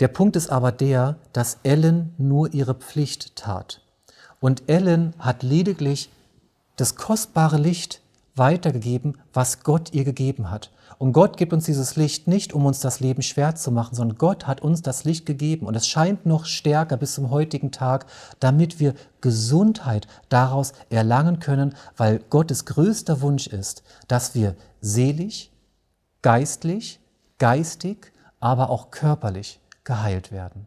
Der Punkt ist aber der, dass Ellen nur ihre Pflicht tat. Und Ellen hat lediglich das kostbare Licht weitergegeben, was Gott ihr gegeben hat. Und Gott gibt uns dieses Licht nicht, um uns das Leben schwer zu machen, sondern Gott hat uns das Licht gegeben. Und es scheint noch stärker bis zum heutigen Tag, damit wir Gesundheit daraus erlangen können, weil Gottes größter Wunsch ist, dass wir selig, geistlich, geistig, aber auch körperlich geheilt werden.